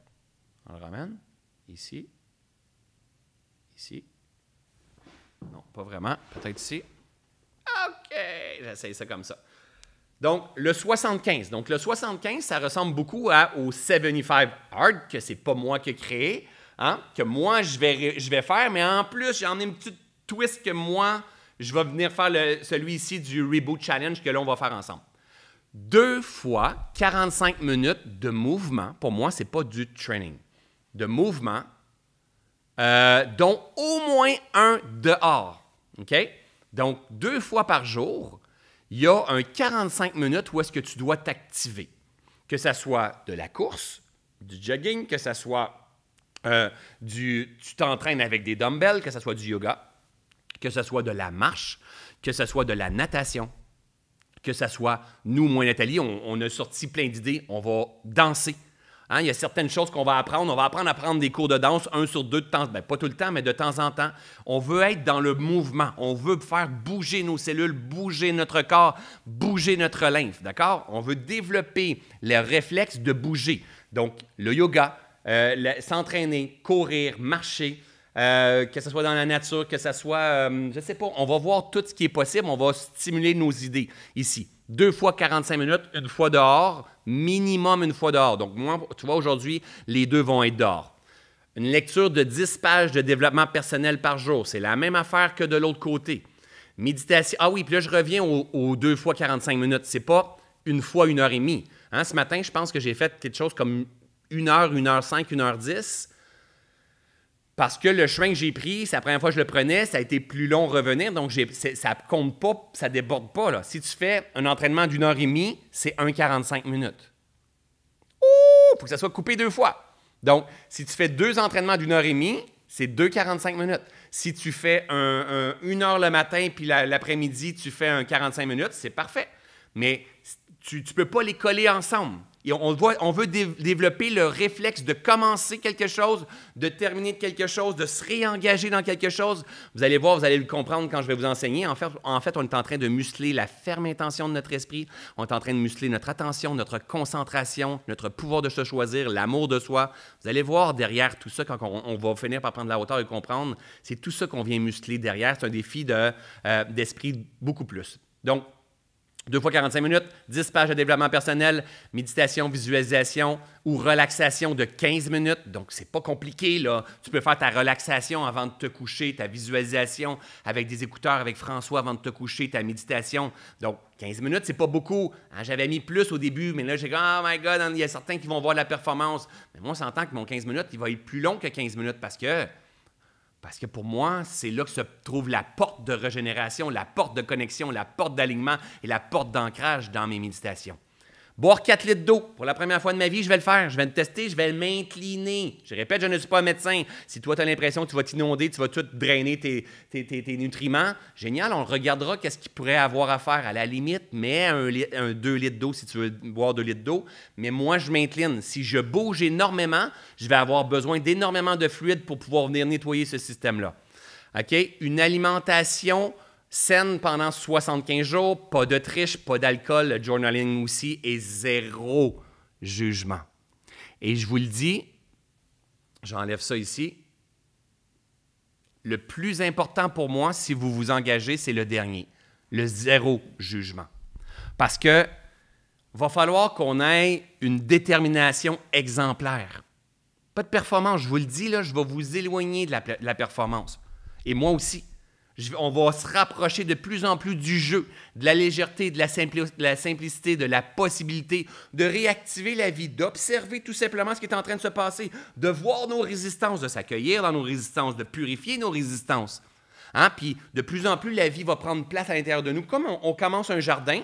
On le ramène. Ici. Ici. Non, pas vraiment. Peut-être ici. OK! J'essaie ça comme ça. Donc, le 75. Donc, le 75, ça ressemble beaucoup à, au 75 Hard, que c'est pas moi qui ai créé, hein, que moi, je vais, je vais faire, mais en plus, j'en ai une petite twist que moi, je vais venir faire celui ici du Reboot Challenge que là, on va faire ensemble. Deux fois 45 minutes de mouvement, pour moi, ce n'est pas du training, de mouvement, euh, dont au moins un dehors. OK? Donc, deux fois par jour, il y a un 45 minutes où est-ce que tu dois t'activer. Que ce soit de la course, du jogging, que ce soit euh, du, tu t'entraînes avec des dumbbells, que ce soit du yoga que ce soit de la marche, que ce soit de la natation, que ce soit nous, moi, Nathalie, on, a sorti plein d'idées, on va danser. Hein, il y a certaines choses qu'on va apprendre. On va apprendre à prendre des cours de danse, un sur deux de temps, ben, pas tout le temps, mais de temps en temps. On veut être dans le mouvement. On veut faire bouger nos cellules, bouger notre corps, bouger notre lymphe. D'accord? On veut développer les réflexes de bouger. Donc, le yoga, euh, s'entraîner, courir, marcher, euh, que ce soit dans la nature, que ce soit, euh, je ne sais pas, on va voir tout ce qui est possible, on va stimuler nos idées ici. Deux fois 45 minutes, une fois dehors, minimum une fois dehors. Donc, moi, tu vois, aujourd'hui, les deux vont être dehors. Une lecture de 10 pages de développement personnel par jour, c'est la même affaire que de l'autre côté. Méditation. Ah oui, puis là, je reviens aux, deux fois 45 minutes. C'est pas une fois une heure et demie. Hein, ce matin, je pense que j'ai fait quelque chose comme une heure, une heure cinq, une heure dix. Parce que le chemin que j'ai pris, c'est la première fois que je le prenais, ça a été plus long revenir, donc ça compte pas, ça déborde pas. Si tu fais un entraînement d'une heure et demie, c'est 1,45 minutes. Ouh, faut que ça soit coupé deux fois. Donc, si tu fais deux entraînements d'une heure et demie, c'est 2,45 minutes. Si tu fais une heure le matin, puis l'après-midi, tu fais un 45 minutes, c'est parfait. Mais tu ne peux pas les coller ensemble. Et on, voit, on veut développer le réflexe de commencer quelque chose, de terminer quelque chose, de se réengager dans quelque chose. Vous allez voir, vous allez le comprendre quand je vais vous enseigner. En fait, on est en train de muscler la ferme intention de notre esprit. On est en train de muscler notre attention, notre concentration, notre pouvoir de se choisir, l'amour de soi. Vous allez voir derrière tout ça, quand on, va finir par prendre la hauteur et comprendre, c'est tout ça qu'on vient muscler derrière. C'est un défi euh, d'esprit beaucoup plus. Donc, deux fois 45 minutes, 10 pages de développement personnel, méditation, visualisation ou relaxation de 15 minutes. Donc, c'est pas compliqué, là. Tu peux faire ta relaxation avant de te coucher, ta visualisation avec des écouteurs, avec François avant de te coucher, ta méditation. Donc, 15 minutes, c'est pas beaucoup. Hein. J'avais mis plus au début, mais là, j'ai dit, oh my God, hein, il y a certains qui vont voir la performance. Mais moi, on s'entend que mon 15 minutes, il va être plus long que 15 minutes parce que parce que pour moi, c'est là que se trouve la porte de régénération, la porte de connexion, la porte d'alignement et la porte d'ancrage dans mes méditations. Boire 4 litres d'eau. Pour la première fois de ma vie, je vais le faire. Je vais le tester, je vais m'incliner. Je répète, je ne suis pas médecin. Si toi, tu as l'impression que tu vas t'inonder, tu vas tout drainer tes, nutriments, génial, on regardera qu'est-ce qu'il pourrait avoir à faire à la limite. Mais un, un 2 litres d'eau si tu veux boire 2 litres d'eau. Mais moi, je m'incline. Si je bouge énormément, je vais avoir besoin d'énormément de fluide pour pouvoir venir nettoyer ce système-là. OK? Une alimentation saine pendant 75 jours, pas de triche, pas d'alcool, le journaling aussi, et zéro jugement. Et je vous le dis, j'enlève ça ici, le plus important pour moi, si vous vous engagez, c'est le dernier, le zéro jugement. Parce que va falloir qu'on ait une détermination exemplaire. Pas de performance, je vous le dis, là, je vais vous éloigner de la performance. Et moi aussi on va se rapprocher de plus en plus du jeu, de la légèreté, de la, simplicité, de la possibilité de réactiver la vie, d'observer tout simplement ce qui est en train de se passer, de voir nos résistances, de s'accueillir dans nos résistances, de purifier nos résistances. Hein. Puis de plus en plus, la vie va prendre place à l'intérieur de nous. Comme on, commence un jardin,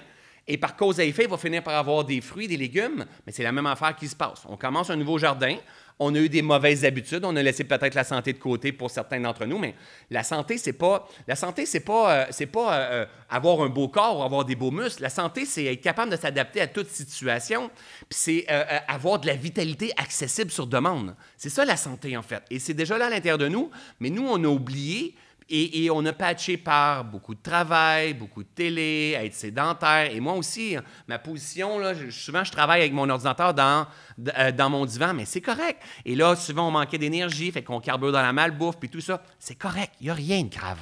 et par cause à effet, il va finir par avoir des fruits, des légumes, mais c'est la même affaire qui se passe. On commence un nouveau jardin, on a eu des mauvaises habitudes, on a laissé peut-être la santé de côté pour certains d'entre nous, mais la santé, c'est pas, la santé, c'est pas, euh, c'est pas euh, euh, avoir un beau corps ou avoir des beaux muscles. La santé, c'est être capable de s'adapter à toute situation, puis c'est avoir de la vitalité accessible sur demande. C'est ça la santé, en fait. Et c'est déjà là à l'intérieur de nous, mais nous, on a oublié et, on a patché par beaucoup de travail, beaucoup de télé, être sédentaire. Et moi aussi, ma position, souvent, je travaille avec mon ordinateur euh, dans, mon divan, mais c'est correct. Et là, souvent, on manquait d'énergie, fait qu'on carbure dans la malbouffe, puis tout ça. C'est correct. Il n'y a rien de grave.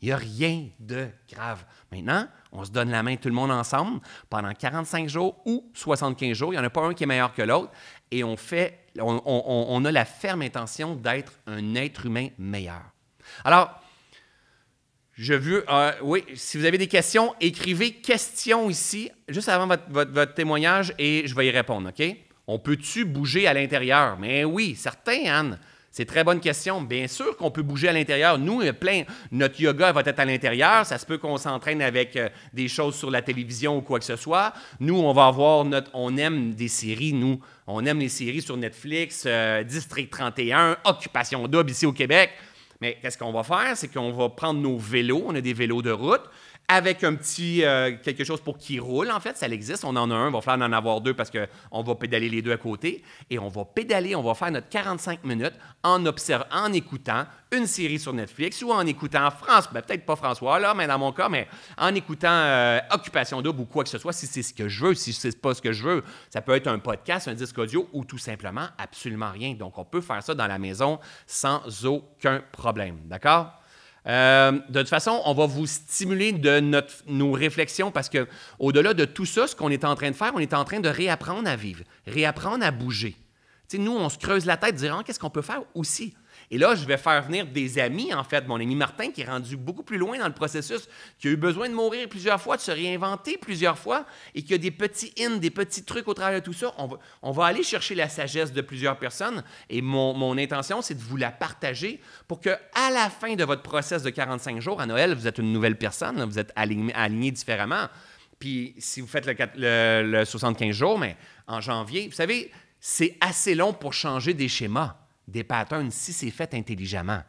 Il n'y a rien de grave. Maintenant, on se donne la main tout le monde ensemble pendant 45 jours ou 75 jours. Il n'y en a pas un qui est meilleur que l'autre. Et on on a la ferme intention d'être un être humain meilleur. Alors, je veux. Euh, oui, si vous avez des questions, écrivez questions ici, juste avant votre, témoignage, et je vais y répondre, OK? On peut-tu bouger à l'intérieur? Mais oui, certain, Anne. C'est très bonne question. Bien sûr qu'on peut bouger à l'intérieur. Nous, plein, notre yoga va être à l'intérieur. Ça se peut qu'on s'entraîne avec euh, des choses sur la télévision ou quoi que ce soit. Nous, on va avoir notre. On aime des séries, nous. On aime les séries sur Netflix, euh, District 31, Occupation Double ici au Québec. Mais qu'est-ce qu'on va faire? C'est qu'on va prendre nos vélos, on a des vélos de route, avec un petit euh, quelque chose pour qu'il roule. En fait, ça existe. On en a un. on va falloir en avoir deux parce qu'on va pédaler les deux à côté. Et on va pédaler, on va faire notre 45 minutes en observant, en écoutant une série sur Netflix ou en écoutant France. Ben, peut-être pas François, là, mais dans mon cas, mais en écoutant euh, Occupation double ou quoi que ce soit, si c'est ce que je veux, si c'est pas ce que je veux. Ça peut être un podcast, un disque audio ou tout simplement absolument rien. Donc, on peut faire ça dans la maison sans aucun problème. D'accord? Euh, de toute façon, on va vous stimuler de nos réflexions parce que au-delà de tout ça, ce qu'on est en train de faire, on est en train de réapprendre à vivre, réapprendre à bouger. nous, on se creuse la tête, dire ah, qu'est-ce qu'on peut faire aussi. Et là, je vais faire venir des amis, en fait. Mon ami Martin, qui est rendu beaucoup plus loin dans le processus, qui a eu besoin de mourir plusieurs fois, de se réinventer plusieurs fois, et qui a des petits hints, des petits trucs au travers de tout ça. On va, aller chercher la sagesse de plusieurs personnes. Et mon, intention, c'est de vous la partager pour que, à la fin de votre process de 45 jours, à Noël, vous êtes une nouvelle personne, vous êtes aligné, différemment. Puis si vous faites le, le 75 jours, mais en janvier, vous savez, c'est assez long pour changer des schémas des patterns si c'est fait intelligemment.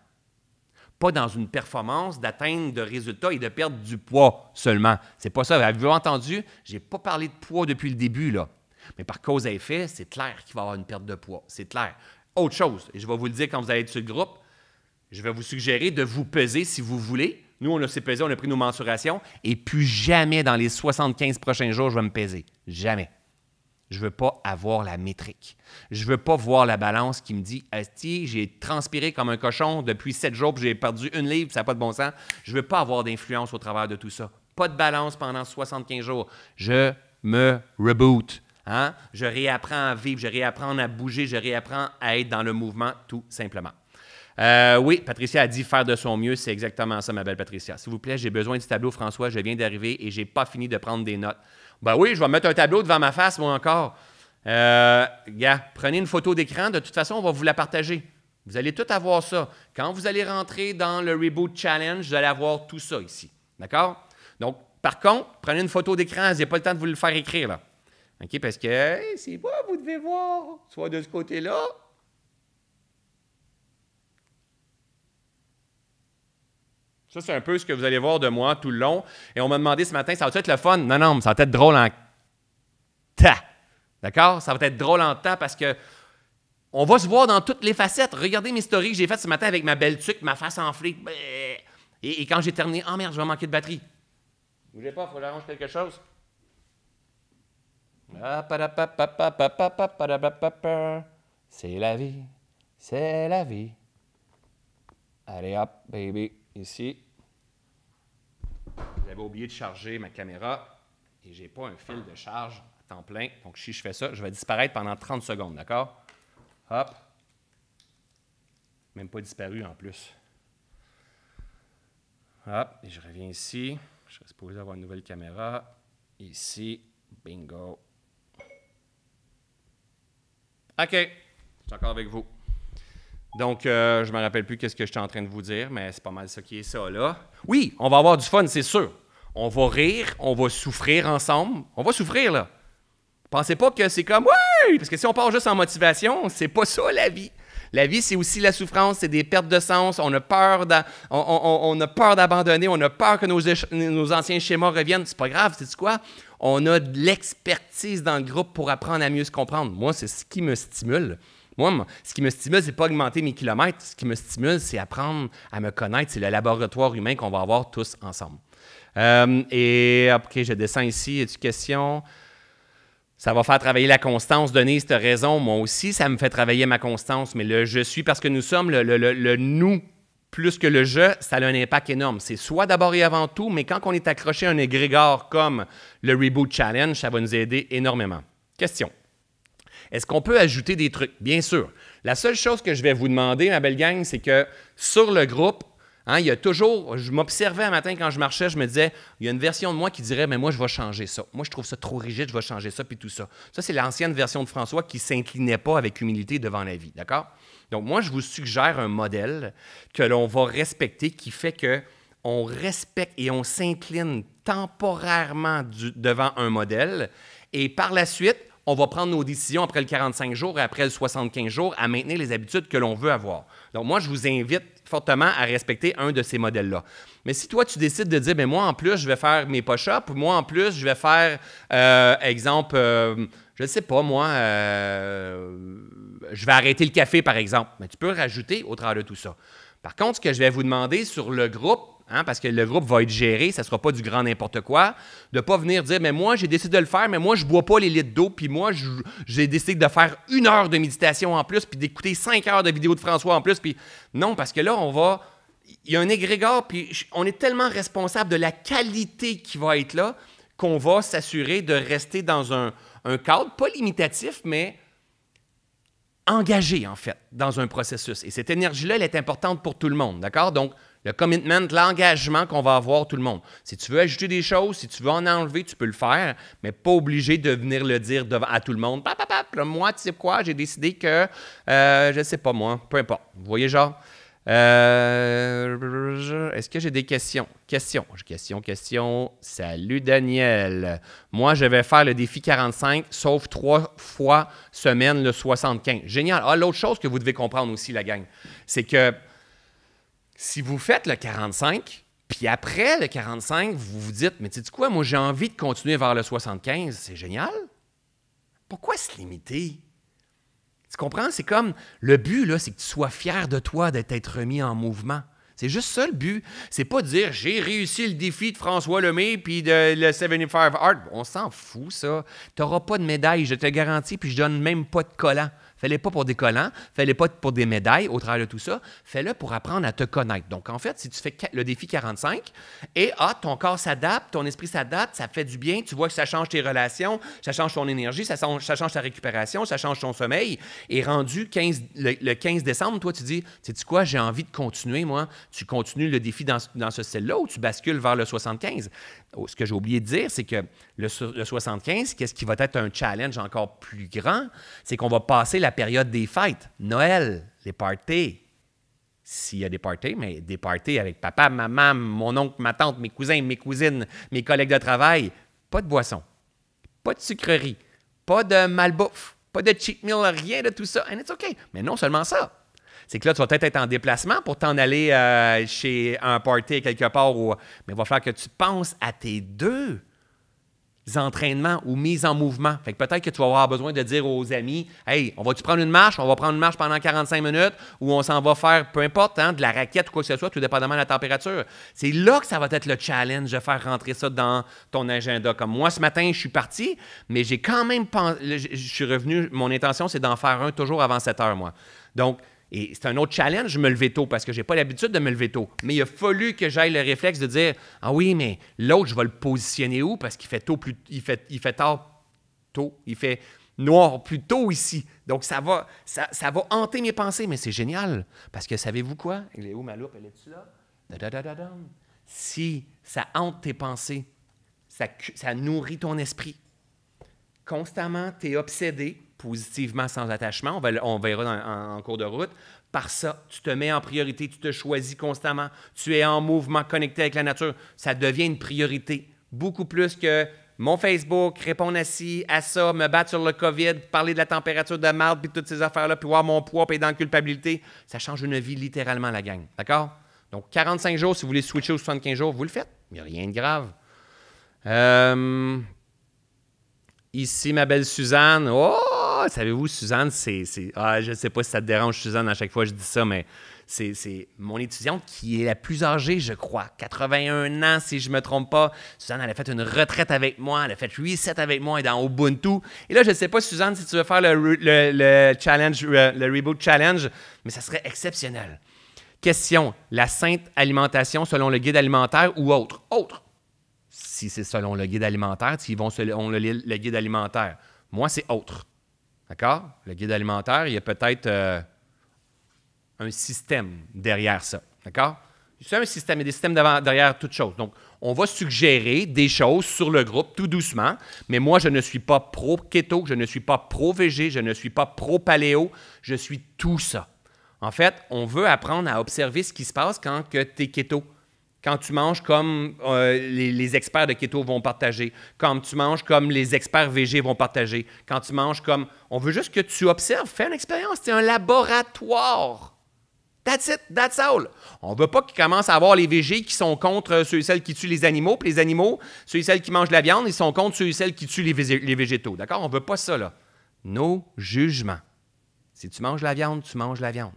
Pas dans une performance d'atteindre de résultats et de perdre du poids seulement. C'est pas ça. Vous avez entendu, entendu? J'ai pas parlé de poids depuis le début, là. Mais par cause et effet, c'est clair qu'il va y avoir une perte de poids. C'est clair. Autre chose, et je vais vous le dire quand vous allez être sur le groupe, je vais vous suggérer de vous peser si vous voulez. Nous, on s'est pesé, on a pris nos mensurations, et plus jamais dans les 75 prochains jours, je vais me peser. Jamais. Je ne veux pas avoir la métrique. Je ne veux pas voir la balance qui me dit Asti, j'ai transpiré comme un cochon depuis sept jours, j'ai perdu une livre, ça n'a pas de bon sens. Je ne veux pas avoir d'influence au travers de tout ça. Pas de balance pendant 75 jours. Je me reboot. Hein? Je réapprends à vivre, je réapprends à bouger, je réapprends à être dans le mouvement, tout simplement. Euh, oui, Patricia a dit faire de son mieux. C'est exactement ça, ma belle Patricia. S'il vous plaît, j'ai besoin du tableau, François. Je viens d'arriver et je n'ai pas fini de prendre des notes. Ben oui, je vais mettre un tableau devant ma face, moi encore. Euh, prenez une photo d'écran. De toute façon, on va vous la partager. Vous allez tout avoir ça. Quand vous allez rentrer dans le Reboot Challenge, vous allez avoir tout ça ici. D'accord? Donc, par contre, prenez une photo d'écran. je n'ai pas le temps de vous le faire écrire, là. OK? Parce que, c'est moi, vous devez voir. Soit de ce côté-là, Ça, c'est un peu ce que vous allez voir de moi tout le long. Et on m'a demandé ce matin, ça va être le fun? Non, non, mais ça va être drôle en temps. D'accord? Ça va être drôle en temps parce que on va se voir dans toutes les facettes. Regardez mes stories que j'ai faites ce matin avec ma belle tuque, ma face enflée. Et, quand j'ai terminé, oh merde, je vais manquer de batterie. Bougez pas, il faut que j'arrange quelque chose. Ah, c'est la vie, c'est la vie. Allez hop, baby ici. J'avais oublié de charger ma caméra et je n'ai pas un fil de charge à temps plein. Donc, si je fais ça, je vais disparaître pendant 30 secondes, d'accord? Hop. Même pas disparu en plus. Hop, et je reviens ici. Je suis supposé avoir une nouvelle caméra. Ici, bingo. OK, je suis encore avec vous. Donc, euh, je ne me rappelle plus qu'est-ce que j'étais en train de vous dire, mais c'est pas mal ce qui est ça, là. Oui, on va avoir du fun, c'est sûr. On va rire, on va souffrir ensemble. On va souffrir, là. Pensez pas que c'est comme, ouais, parce que si on part juste en motivation, c'est pas ça, la vie. La vie, c'est aussi la souffrance, c'est des pertes de sens. On a peur d'abandonner, on, on a peur que nos, anciens schémas reviennent. C'est pas grave, c'est quoi? On a de l'expertise dans le groupe pour apprendre à mieux se comprendre. Moi, c'est ce qui me stimule. Moi, ce qui me stimule, c'est pas augmenter mes kilomètres. Ce qui me stimule, c'est apprendre à me connaître. C'est le laboratoire humain qu'on va avoir tous ensemble. Euh, et, OK, je descends ici. question Ça va faire travailler la constance. Denise, tu as raison. Moi aussi, ça me fait travailler ma constance. Mais le je suis, parce que nous sommes le, le nous plus que le je, ça a un impact énorme. C'est soit d'abord et avant tout, mais quand on est accroché à un égrégore comme le Reboot Challenge, ça va nous aider énormément. Question. Est-ce qu'on peut ajouter des trucs? Bien sûr. La seule chose que je vais vous demander, ma belle gang, c'est que sur le groupe, hein, il y a toujours, je m'observais un matin quand je marchais, je me disais, il y a une version de moi qui dirait, mais moi, je vais changer ça. Moi, je trouve ça trop rigide, je vais changer ça, puis tout ça. Ça, c'est l'ancienne version de François qui ne s'inclinait pas avec humilité devant la vie, d'accord? Donc, moi, je vous suggère un modèle que l'on va respecter qui fait que on respecte et on s'incline temporairement devant un modèle. Et par la suite, on va prendre nos décisions après le 45 jours et après le 75 jours à maintenir les habitudes que l'on veut avoir. Donc, moi, je vous invite fortement à respecter un de ces modèles-là. Mais si toi, tu décides de dire, mais ben, moi, en plus, je vais faire mes push-ups, moi, en plus, je vais faire, euh, exemple, euh, je ne sais pas, moi, euh, je vais arrêter le café, par exemple. Mais ben, tu peux rajouter au travers de tout ça. Par contre, ce que je vais vous demander sur le groupe, Hein, parce que le groupe va être géré, ça ne sera pas du grand n'importe quoi, de ne pas venir dire, mais moi, j'ai décidé de le faire, mais moi, je ne bois pas les litres d'eau, puis moi, j'ai décidé de faire une heure de méditation en plus, puis d'écouter cinq heures de vidéos de François en plus, puis non, parce que là, on va... Il y a un égrégore, puis on est tellement responsable de la qualité qui va être là qu'on va s'assurer de rester dans un cadre, pas limitatif, mais engagé, en fait, dans un processus. Et cette énergie-là, elle est importante pour tout le monde, d'accord? Donc, le commitment, l'engagement qu'on va avoir tout le monde. Si tu veux ajouter des choses, si tu veux en enlever, tu peux le faire, mais pas obligé de venir le dire devant à tout le monde. moi, tu sais quoi, j'ai décidé que, Je euh, je sais pas moi, peu importe. Vous voyez, genre, euh, Est-ce que j'ai des questions? Questions, question, question. Salut Daniel. Moi, je vais faire le défi 45, sauf trois fois semaine le 75. Génial. Ah, l'autre chose que vous devez comprendre aussi, la gang, c'est que si vous faites le 45, puis après le 45, vous vous dites, mais tu sais quoi, moi j'ai envie de continuer vers le 75, c'est génial. Pourquoi se limiter? Tu comprends? C'est comme le but, là, c'est que tu sois fier de toi d'être remis en mouvement. C'est juste ça le but. C'est pas de dire j'ai réussi le défi de François Lemay puis de le 75 Art. On s'en fout, ça. T'auras pas de médaille, je te garantis, puis je donne même pas de collant. Fais-le pas pour des collants, fais-le pas pour des médailles au travers de tout ça, fais-le pour apprendre à te connaître. Donc, en fait, si tu fais le défi 45 et ah, ton corps s'adapte, ton esprit s'adapte, ça fait du bien, tu vois que ça change tes relations, ça change ton énergie, ça change, ta récupération, ça change ton sommeil. Et rendu le, 15 décembre, toi, tu dis, sais tu quoi, j'ai envie de continuer, moi. Tu continues le défi dans, ce style-là ou tu bascules vers le 75? ce que j'ai oublié de dire, c'est que le, 75, qu'est-ce qui va être un challenge encore plus grand? C'est qu'on va passer la période des fêtes, Noël, les parties. S'il y a des parties, mais des parties avec papa, maman, mon oncle, ma tante, mes cousins, mes cousines, mes collègues de travail. Pas de boisson, pas de sucreries, pas de malbouffe, pas de cheat meal, rien de tout ça. And it's OK. Mais non seulement ça, c'est que là, tu vas peut-être être en déplacement pour t'en aller euh, chez un party quelque part, ou, mais il va falloir que tu penses à tes deux entraînements ou mise en mouvement. Fait que peut-être que tu vas avoir besoin de dire aux amis Hey, on va-tu prendre une marche On va prendre une marche pendant 45 minutes ou on s'en va faire, peu importe, hein, de la raquette ou quoi que ce soit, tout dépendamment de la température. C'est là que ça va être le challenge de faire rentrer ça dans ton agenda. Comme moi, ce matin, je suis parti, mais j'ai quand même pensé, je suis revenu, mon intention, c'est d'en faire un toujours avant 7 heures, moi. Donc, et c'est un autre challenge, Je me lever tôt, parce que j'ai pas l'habitude de me lever tôt. Mais il a fallu que j'aille le réflexe de dire Ah oui, mais l'autre, je vais le positionner où Parce qu'il fait tôt plus il fait, il fait tard tôt. Il fait noir plus tôt ici. Donc ça va, ça, va hanter mes pensées, mais c'est génial. Parce que savez-vous quoi? Il est où ma loupe? Elle est-tu là? si ça hante tes pensées, ça, ça nourrit ton esprit. Constamment, tu es obsédé positivement sans attachement, on, va, on verra en, cours de route. Par ça, tu te mets en priorité, tu te choisis constamment, tu es en mouvement connecté avec la nature. Ça devient une priorité, beaucoup plus que mon Facebook, répondre à ci, à ça, me battre sur le COVID, parler de la température de marde, puis toutes ces affaires-là, puis voir mon poids, puis dans la culpabilité. Ça change une vie littéralement, la gang. D'accord? Donc, 45 jours, si vous voulez switcher aux 75 jours, vous le faites. Il n'y a rien de grave. Euh, ici, ma belle Suzanne. Oh, ah, savez-vous, Suzanne, c'est. Ah, je ne sais pas si ça te dérange, Suzanne, à chaque fois que je dis ça, mais c'est mon étudiante qui est la plus âgée, je crois. 81 ans, si je ne me trompe pas. Suzanne, elle a fait une retraite avec moi. Elle a fait 8-7 avec moi et dans Ubuntu. Et là, je ne sais pas, Suzanne, si tu veux faire le, challenge, euh, le reboot challenge, mais ça serait exceptionnel. Question la sainte alimentation selon le guide alimentaire ou autre Autre. Si c'est selon le guide alimentaire, s'ils vont selon le guide alimentaire. Moi, c'est autre. D'accord? Le guide alimentaire, il y a peut-être euh, un système derrière ça. D'accord? un système, il y a des systèmes derrière toute chose. Donc, on va suggérer des choses sur le groupe tout doucement, mais moi, je ne suis pas pro-keto, je ne suis pas pro-végé, je ne suis pas pro-paléo, je suis tout ça. En fait, on veut apprendre à observer ce qui se passe quand tu es keto quand tu manges comme euh, les, experts de keto vont partager, quand tu manges comme les experts VG vont partager, quand tu manges comme... On veut juste que tu observes, fais une expérience, c'est un laboratoire. That's it, that's all. On ne veut pas qu'ils commencent à avoir les VG qui sont contre euh, ceux et celles qui tuent les animaux, puis les animaux, ceux et celles qui mangent de la viande, ils sont contre ceux et celles qui tuent les, les végétaux. D'accord? On ne veut pas ça, là. Nos jugements. Si tu manges la viande, tu manges la viande.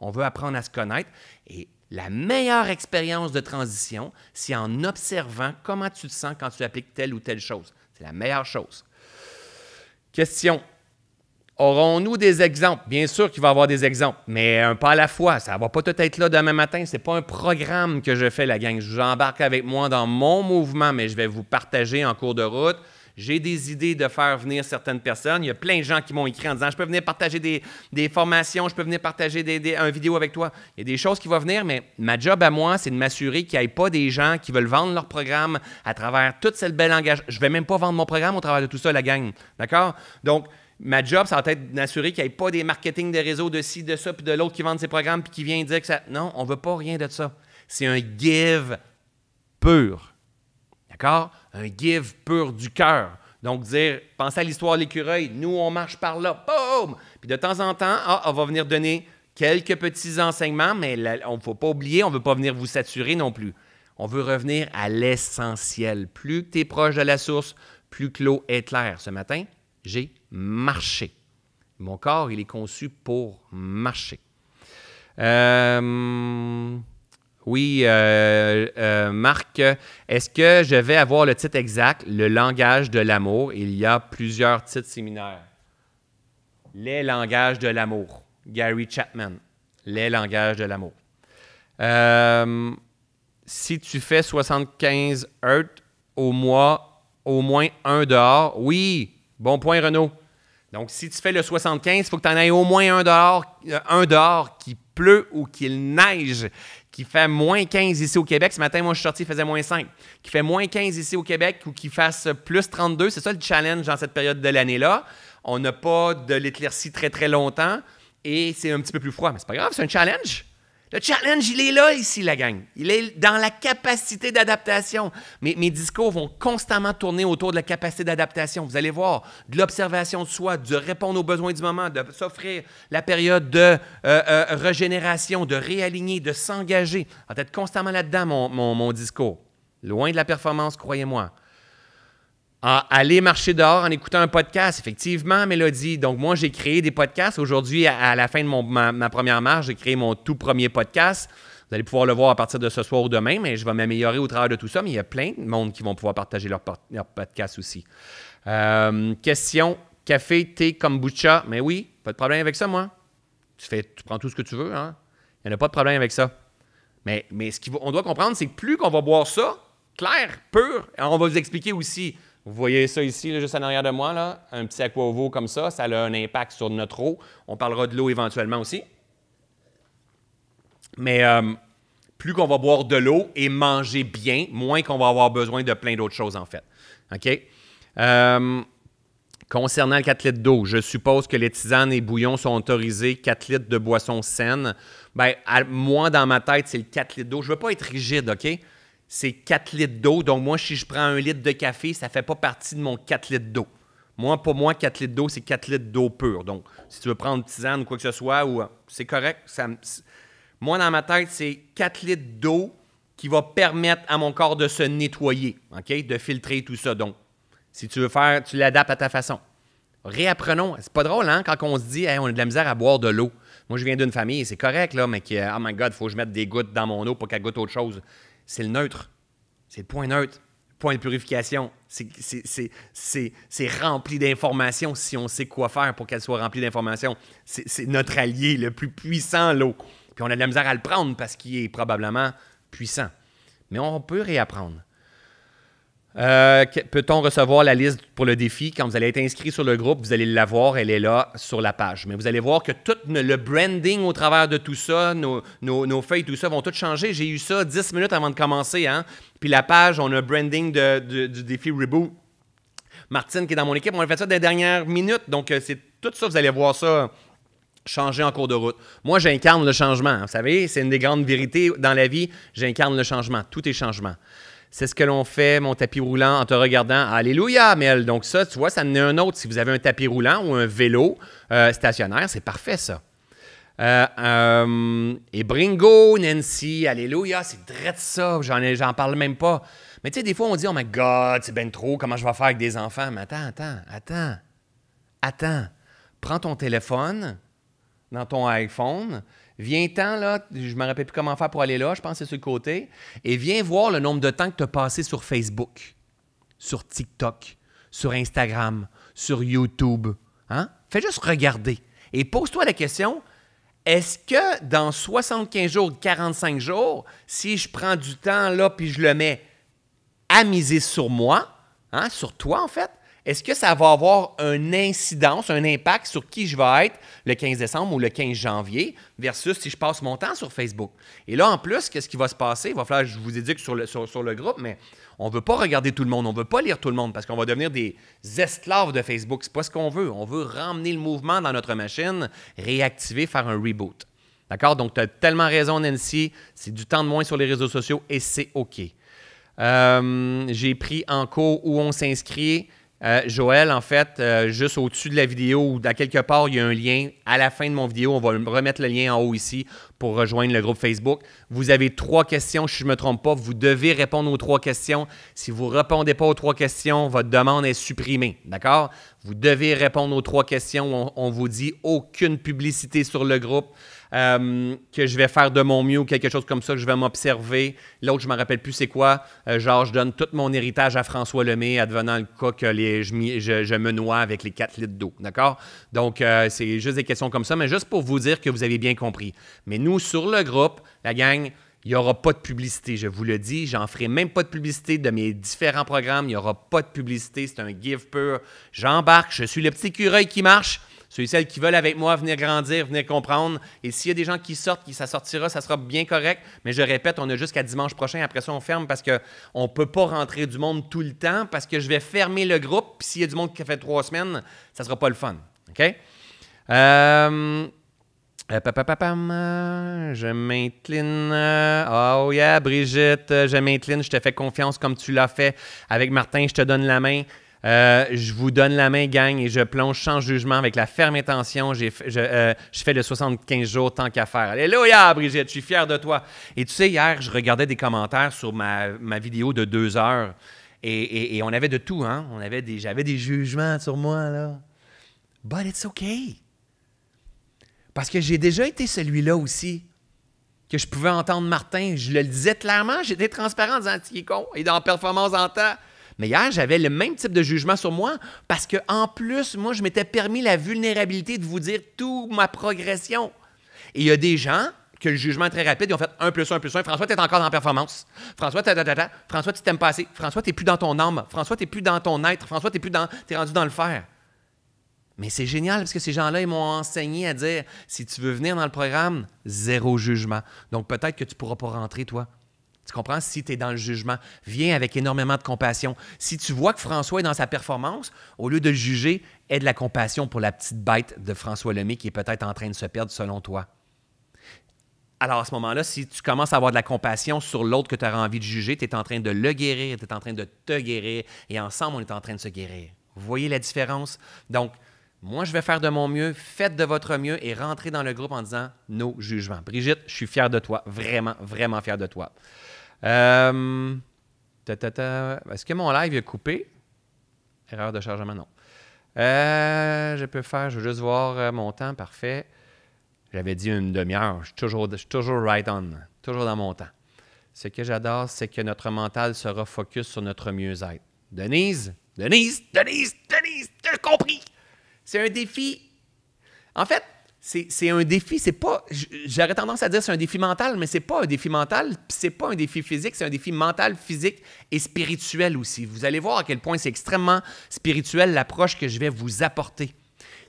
On veut apprendre à se connaître et la meilleure expérience de transition, c'est en observant comment tu te sens quand tu appliques telle ou telle chose. C'est la meilleure chose. Question. Aurons-nous des exemples? Bien sûr qu'il va y avoir des exemples, mais un pas à la fois. Ça ne va pas tout être là demain matin. Ce n'est pas un programme que je fais, la gang. J'embarque avec moi dans mon mouvement, mais je vais vous partager en cours de route j'ai des idées de faire venir certaines personnes. Il y a plein de gens qui m'ont écrit en disant Je peux venir partager des, formations, je peux venir partager un vidéo avec toi. Il y a des choses qui vont venir, mais ma job à moi, c'est de m'assurer qu'il n'y ait pas des gens qui veulent vendre leur programme à travers toute cette belle langage. Je ne vais même pas vendre mon programme au travers de tout ça, la gang. D'accord? Donc, ma job, ça va être d'assurer qu'il n'y ait pas des marketing des réseaux de ci, de ça, puis de l'autre qui vendent ses programmes, puis qui vient dire que ça. Non, on ne veut pas rien de ça. C'est un give pur. D'accord? un give pur du cœur. Donc, dire, pensez à l'histoire de l'écureuil, nous, on marche par là, boum! Puis de temps en temps, on ah, ah, va venir donner quelques petits enseignements, mais on ne faut pas oublier, on ne veut pas venir vous saturer non plus. On veut revenir à l'essentiel. Plus tu es proche de la source, plus que l'eau est claire. Ce matin, j'ai marché. Mon corps, il est conçu pour marcher. Euh, oui, euh, euh, Marc, est-ce que je vais avoir le titre exact, Le langage de l'amour? Il y a plusieurs titres séminaires. Les langages de l'amour, Gary Chapman. Les langages de l'amour. Euh, si tu fais 75 heures au mois, au moins un dehors, oui, bon point Renaud. Donc, si tu fais le 75, il faut que tu en aies au moins un dehors, euh, un dehors qui pleut ou qu'il neige, qui fait moins 15 ici au Québec. Ce matin, moi, je suis sorti, il faisait moins 5. Qui fait moins 15 ici au Québec ou qui fasse plus 32. C'est ça le challenge dans cette période de l'année-là. On n'a pas de l'éclaircie très, très longtemps et c'est un petit peu plus froid. Mais c'est pas grave, c'est un challenge. Le challenge, il est là ici, la gang. Il est dans la capacité d'adaptation. Mes, mes discours vont constamment tourner autour de la capacité d'adaptation. Vous allez voir, de l'observation de soi, de répondre aux besoins du moment, de s'offrir la période de euh, euh, régénération, de réaligner, de s'engager. En être constamment là-dedans, mon discours. Loin de la performance, croyez-moi aller marcher dehors en écoutant un podcast. Effectivement, Mélodie. Donc, moi, j'ai créé des podcasts. Aujourd'hui, à, la fin de ma, première marche, j'ai créé mon tout premier podcast. Vous allez pouvoir le voir à partir de ce soir ou demain, mais je vais m'améliorer au travers de tout ça. Mais il y a plein de monde qui vont pouvoir partager leur, podcast aussi. Euh, question café, thé, kombucha. Mais oui, pas de problème avec ça, moi. Tu, fais, tu prends tout ce que tu veux. Hein? Il n'y en a pas de problème avec ça. Mais, mais ce qu'on doit comprendre, c'est que plus qu'on va boire ça, clair, pur, on va vous expliquer aussi vous voyez ça ici, juste en arrière de moi, là, un petit aquavo comme ça, ça a un impact sur notre eau. On parlera de l'eau éventuellement aussi. Mais euh, plus qu'on va boire de l'eau et manger bien, moins qu'on va avoir besoin de plein d'autres choses, en fait. OK? Euh, concernant le 4 litres d'eau, je suppose que les tisanes et bouillons sont autorisés 4 litres de boisson saine. Ben, moi, dans ma tête, c'est le 4 litres d'eau. Je ne veux pas être rigide, OK? c'est 4 litres d'eau. Donc, moi, si je prends un litre de café, ça ne fait pas partie de mon 4 litres d'eau. Moi, pour moi, 4 litres d'eau, c'est 4 litres d'eau pure. Donc, si tu veux prendre une tisane ou quoi que ce soit, ou, euh, c'est correct. Ça, moi, dans ma tête, c'est 4 litres d'eau qui va permettre à mon corps de se nettoyer, OK? De filtrer tout ça. Donc, si tu veux faire, tu l'adaptes à ta façon. Réapprenons. C'est pas drôle, hein, quand on se dit, on a de la misère à boire de l'eau. Moi, je viens d'une famille, c'est correct, là, mais qui, oh my God, il faut que je mette des gouttes dans mon eau pour qu'elle goûte autre chose c'est le neutre. C'est le point neutre. Point de purification. C'est rempli d'informations si on sait quoi faire pour qu'elle soit remplie d'informations. C'est notre allié le plus puissant, l'eau. Puis on a de la misère à le prendre parce qu'il est probablement puissant. Mais on peut réapprendre. Euh, peut-on recevoir la liste pour le défi? Quand vous allez être inscrit sur le groupe, vous allez la voir elle est là sur la page. Mais vous allez voir que tout le branding au travers de tout ça, nos, feuilles, tout ça, vont tout changer. J'ai eu ça 10 minutes avant de commencer. Hein. Puis la page, on a le branding du défi Reboot. Martine, qui est dans mon équipe, on a fait ça des dernières minutes. Donc, euh, c'est tout ça, vous allez voir ça changer en cours de route. Moi, j'incarne le changement. Hein. Vous savez, c'est une des grandes vérités dans la vie. J'incarne le changement. Tout est changement. C'est ce que l'on fait, mon tapis roulant, en te regardant. Alléluia, Mel. Donc, ça, tu vois, ça en un autre. Si vous avez un tapis roulant ou un vélo euh, stationnaire, c'est parfait, ça. Euh, euh, et Bringo, Nancy, Alléluia, c'est drette ça, j'en, j'en parle même pas. Mais tu sais, des fois, on dit, oh my God, c'est ben trop, comment je vais faire avec des enfants? Mais attends, attends, attends, attends. Prends ton téléphone dans ton iPhone viens temps là, je me rappelle plus comment faire pour aller là, je pense que c'est sur le côté. Et viens voir le nombre de temps que tu as passé sur Facebook, sur TikTok, sur Instagram, sur YouTube. Hein? Fais juste regarder. Et pose-toi la question est-ce que dans 75 jours, 45 jours, si je prends du temps là puis je le mets à miser sur moi, hein, sur toi en fait, est-ce que ça va avoir une incidence, un impact sur qui je vais être le 15 décembre ou le 15 janvier versus si je passe mon temps sur Facebook? Et là, en plus, qu'est-ce qui va se passer? Il va falloir, je vous que sur le, sur, le groupe, mais on ne veut pas regarder tout le monde, on ne veut pas lire tout le monde parce qu'on va devenir des esclaves de Facebook. Ce n'est pas ce qu'on veut. On veut ramener le mouvement dans notre machine, réactiver, faire un reboot. D'accord? Donc, tu as tellement raison, Nancy. C'est du temps de moins sur les réseaux sociaux et c'est OK. Euh, j'ai pris en cours où on s'inscrit. Euh, Joël, en fait, euh, juste au-dessus de la vidéo ou dans quelque part, il y a un lien. À la fin de mon vidéo, on va remettre le lien en haut ici pour rejoindre le groupe Facebook. Vous avez trois questions, si je ne me trompe pas. Vous devez répondre aux trois questions. Si vous ne répondez pas aux trois questions, votre demande est supprimée. D'accord? Vous devez répondre aux trois questions. On, on vous dit aucune publicité sur le groupe. Euh, que je vais faire de mon mieux ou quelque chose comme ça, que je vais m'observer. L'autre, je ne me rappelle plus c'est quoi. Euh, genre, je donne tout mon héritage à François Lemay, advenant le cas que les, je, me noie avec les 4 litres d'eau. D'accord? Donc, euh, c'est juste des questions comme ça, mais juste pour vous dire que vous avez bien compris. Mais nous, sur le groupe, la gang, il n'y aura pas de publicité, je vous le dis. J'en ferai même pas de publicité de mes différents programmes. Il n'y aura pas de publicité. C'est un give pur. J'embarque. Je suis le petit cureuil qui marche. Ceux et celles qui veulent avec moi venir grandir, venir comprendre. Et s'il y a des gens qui sortent, qui ça sortira, ça sera bien correct. Mais je répète, on a jusqu'à dimanche prochain. Après ça, on ferme parce qu'on ne peut pas rentrer du monde tout le temps parce que je vais fermer le groupe. Puis s'il y a du monde qui a fait trois semaines, ça ne sera pas le fun. OK? Euh, euh, euh je m'incline. Euh, oh yeah, Brigitte, je m'incline. Je te fais confiance comme tu l'as fait avec Martin. Je te donne la main. Euh, je vous donne la main, gang, et je plonge sans jugement avec la ferme intention. Euh, je, fais le 75 jours tant qu'à faire. Alléluia, Brigitte, je suis fier de toi. Et tu sais, hier, je regardais des commentaires sur ma, vidéo de deux heures. Et, on avait de tout, hein? On avait des, j'avais des jugements sur moi, là. But it's okay. Parce que j'ai déjà été celui-là aussi. Que je pouvais entendre Martin, je le disais clairement, j'étais transparent en disant, con, il en performance en temps. Mais hier, j'avais le même type de jugement sur moi parce que en plus, moi, je m'étais permis la vulnérabilité de vous dire toute ma progression. Et il y a des gens que le jugement très rapide, ils ont fait un plus 1 plus 1. François, tu es encore en performance. François, ta, da da François, tu t'aimes pas assez. François, n'es plus dans ton âme. François, n'es plus dans ton être. François, tu plus rendu dans le faire. Mais c'est génial parce que ces gens-là, ils m'ont enseigné à dire si tu veux venir dans le programme, zéro jugement. Donc peut-être que tu pourras pas rentrer, toi. Tu comprends? Si tu es dans le jugement, viens avec énormément de compassion. Si tu vois que François est dans sa performance, au lieu de juger, aide de la compassion pour la petite bête de François Lemay qui est peut-être en train de se perdre selon toi. Alors à ce moment-là, si tu commences à avoir de la compassion sur l'autre que tu auras envie de juger, tu es en train de le guérir, tu es en train de te guérir, et ensemble, on est en train de se guérir. Vous voyez la différence? Donc, moi, je vais faire de mon mieux, faites de votre mieux et rentrez dans le groupe en disant nos jugements. Brigitte, je suis fier de toi, vraiment, vraiment fier de toi. Euh, Est-ce que mon live est coupé? Erreur de chargement, non. Euh, je peux faire, je veux juste voir euh, mon temps, parfait. J'avais dit une demi-heure, je suis toujours, toujours right on, toujours dans mon temps. Ce que j'adore, c'est que notre mental se focus sur notre mieux-être. Denise, Denise, Denise, Denise, Tu as compris! C'est un défi. En fait, c'est un défi, c'est pas. J'aurais tendance à dire c'est un défi mental, mais c'est pas un défi mental, c'est pas un défi physique, c'est un défi mental, physique et spirituel aussi. Vous allez voir à quel point c'est extrêmement spirituel l'approche que je vais vous apporter,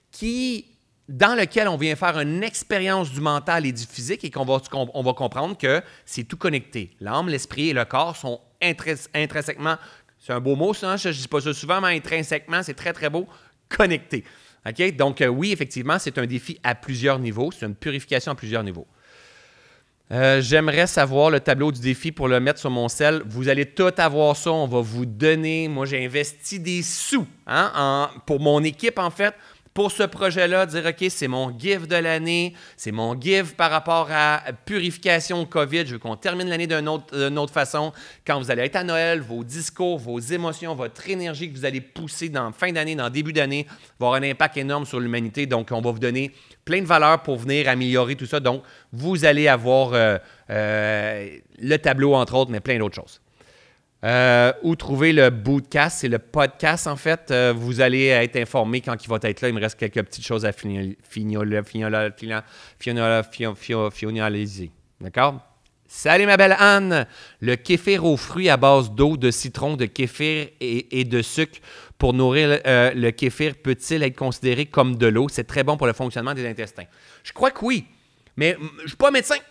qui dans lequel on vient faire une expérience du mental et du physique et qu'on va, on, va comprendre que c'est tout connecté. L'âme, l'esprit et le corps sont intrinsèquement, c'est un beau mot ça, hein, je, ne dis pas ça souvent, mais intrinsèquement, c'est très très beau, Connecté. Donc, euh, oui, effectivement, c'est un défi à plusieurs niveaux. C'est une purification à plusieurs niveaux. Euh, j'aimerais savoir le tableau du défi pour le mettre sur mon sel. Vous allez tout avoir ça. On va vous donner. Moi, j'ai investi des sous hein, pour mon équipe, en fait, pour ce projet-là, dire OK, c'est mon give de l'année, c'est mon give par rapport à purification COVID. Je veux qu'on termine l'année d'une autre, façon. Quand vous allez être à Noël, vos discours, vos émotions, votre énergie que vous allez pousser dans fin d'année, dans début d'année, va avoir un impact énorme sur l'humanité. Donc, on va vous donner plein de valeurs pour venir améliorer tout ça. Donc, vous allez avoir euh, euh, le tableau, entre autres, mais plein d'autres choses. Euh, où trouver le bootcast, c'est le podcast en fait. Euh, vous allez être informé quand il va être là. Il me reste quelques petites choses à finaliser. D'accord? Salut ma belle Anne! Le kéfir aux fruits à base d'eau, de citron, de kéfir et, de sucre pour nourrir euh, le kéfir peut-il être considéré comme de l'eau? C'est très bon pour le fonctionnement des intestins. Je crois que oui, mais mm, je ne suis pas médecin. Je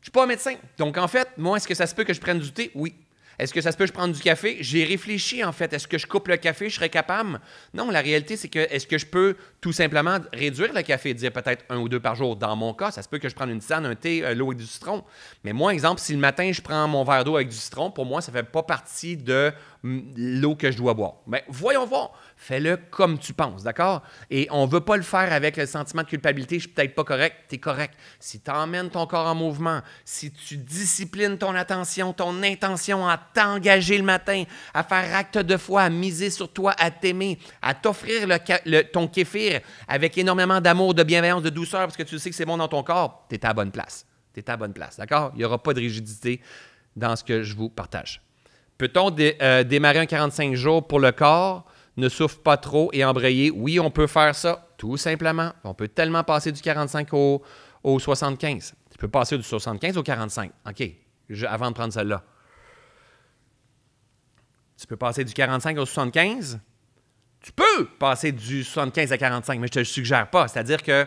ne suis pas médecin. Donc en fait, moi, est-ce que ça se peut que je prenne du thé? Oui. Est-ce que ça se peut je prendre du café? J'ai réfléchi en fait. Est-ce que je coupe le café? Je serais capable? Non, la réalité, c'est que est-ce que je peux tout simplement réduire le café, dire peut-être un ou deux par jour? Dans mon cas, ça se peut que je prenne une tisane, un thé, euh, l'eau et du citron. Mais moi, exemple, si le matin, je prends mon verre d'eau avec du citron, pour moi, ça ne fait pas partie de l'eau que je dois boire. Mais ben, voyons voir, fais-le comme tu penses, d'accord? Et on ne veut pas le faire avec le sentiment de culpabilité, je suis peut-être pas correct, tu es correct. Si tu emmènes ton corps en mouvement, si tu disciplines ton attention, ton intention à t'engager le matin, à faire acte de foi, à miser sur toi, à t'aimer, à t'offrir ton kéfir avec énormément d'amour, de bienveillance, de douceur, parce que tu sais que c'est bon dans ton corps, tu es à bonne place. Tu es à bonne place, d'accord? Il n'y aura pas de rigidité dans ce que je vous partage. Peut-on euh, démarrer un 45 jours pour le corps? Ne souffre pas trop et embrayer. Oui, on peut faire ça, tout simplement. On peut tellement passer du 45 au, 75. Tu peux passer du 75 au 45. OK, avant de prendre celle-là. Tu peux passer du 45 au 75. Tu peux passer du 75 à 45, mais je ne te le suggère pas. C'est-à-dire que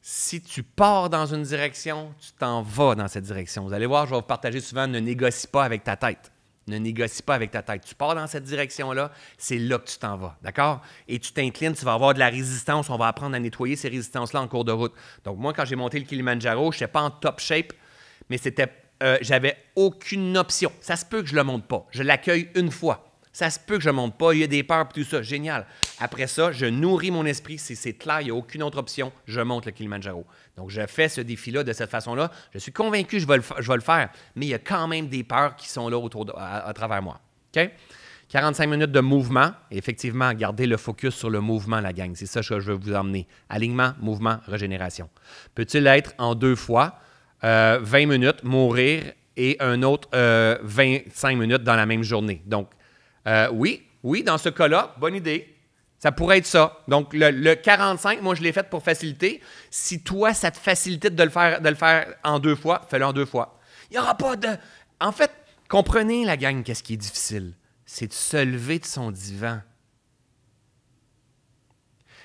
si tu pars dans une direction, tu t'en vas dans cette direction. Vous allez voir, je vais vous partager souvent, ne négocie pas avec ta tête. Ne négocie pas avec ta tête. Tu pars dans cette direction-là, c'est là que tu t'en vas. D'accord? Et tu t'inclines, tu vas avoir de la résistance. On va apprendre à nettoyer ces résistances-là en cours de route. Donc, moi, quand j'ai monté le Kilimanjaro, je n'étais pas en top shape, mais c'était, euh, j'avais aucune option. Ça se peut que je ne le monte pas. Je l'accueille une fois. Ça se peut que je ne monte pas, il y a des peurs et tout ça. Génial. Après ça, je nourris mon esprit. Si c'est clair, il n'y a aucune autre option, je monte le Kilimanjaro. Donc, je fais ce défi-là de cette façon-là. Je suis convaincu que je vais, le, faire, mais il y a quand même des peurs qui sont là autour à, travers moi. OK? 45 minutes de mouvement. effectivement, gardez le focus sur le mouvement, la gang. C'est ça que je veux vous emmener. Alignement, mouvement, régénération. Peut-il être en deux fois, 20 euh, minutes, mourir et un autre 25 euh, minutes dans la même journée? Donc, euh, oui, oui, dans ce cas-là, bonne idée. Ça pourrait être ça. Donc, le, 45, moi, je l'ai fait pour faciliter. Si toi, ça te facilite de le faire, de le faire en deux fois, fais-le en deux fois. Il n'y aura pas de. En fait, comprenez, la gang, qu'est-ce qui est difficile? C'est de se lever de son divan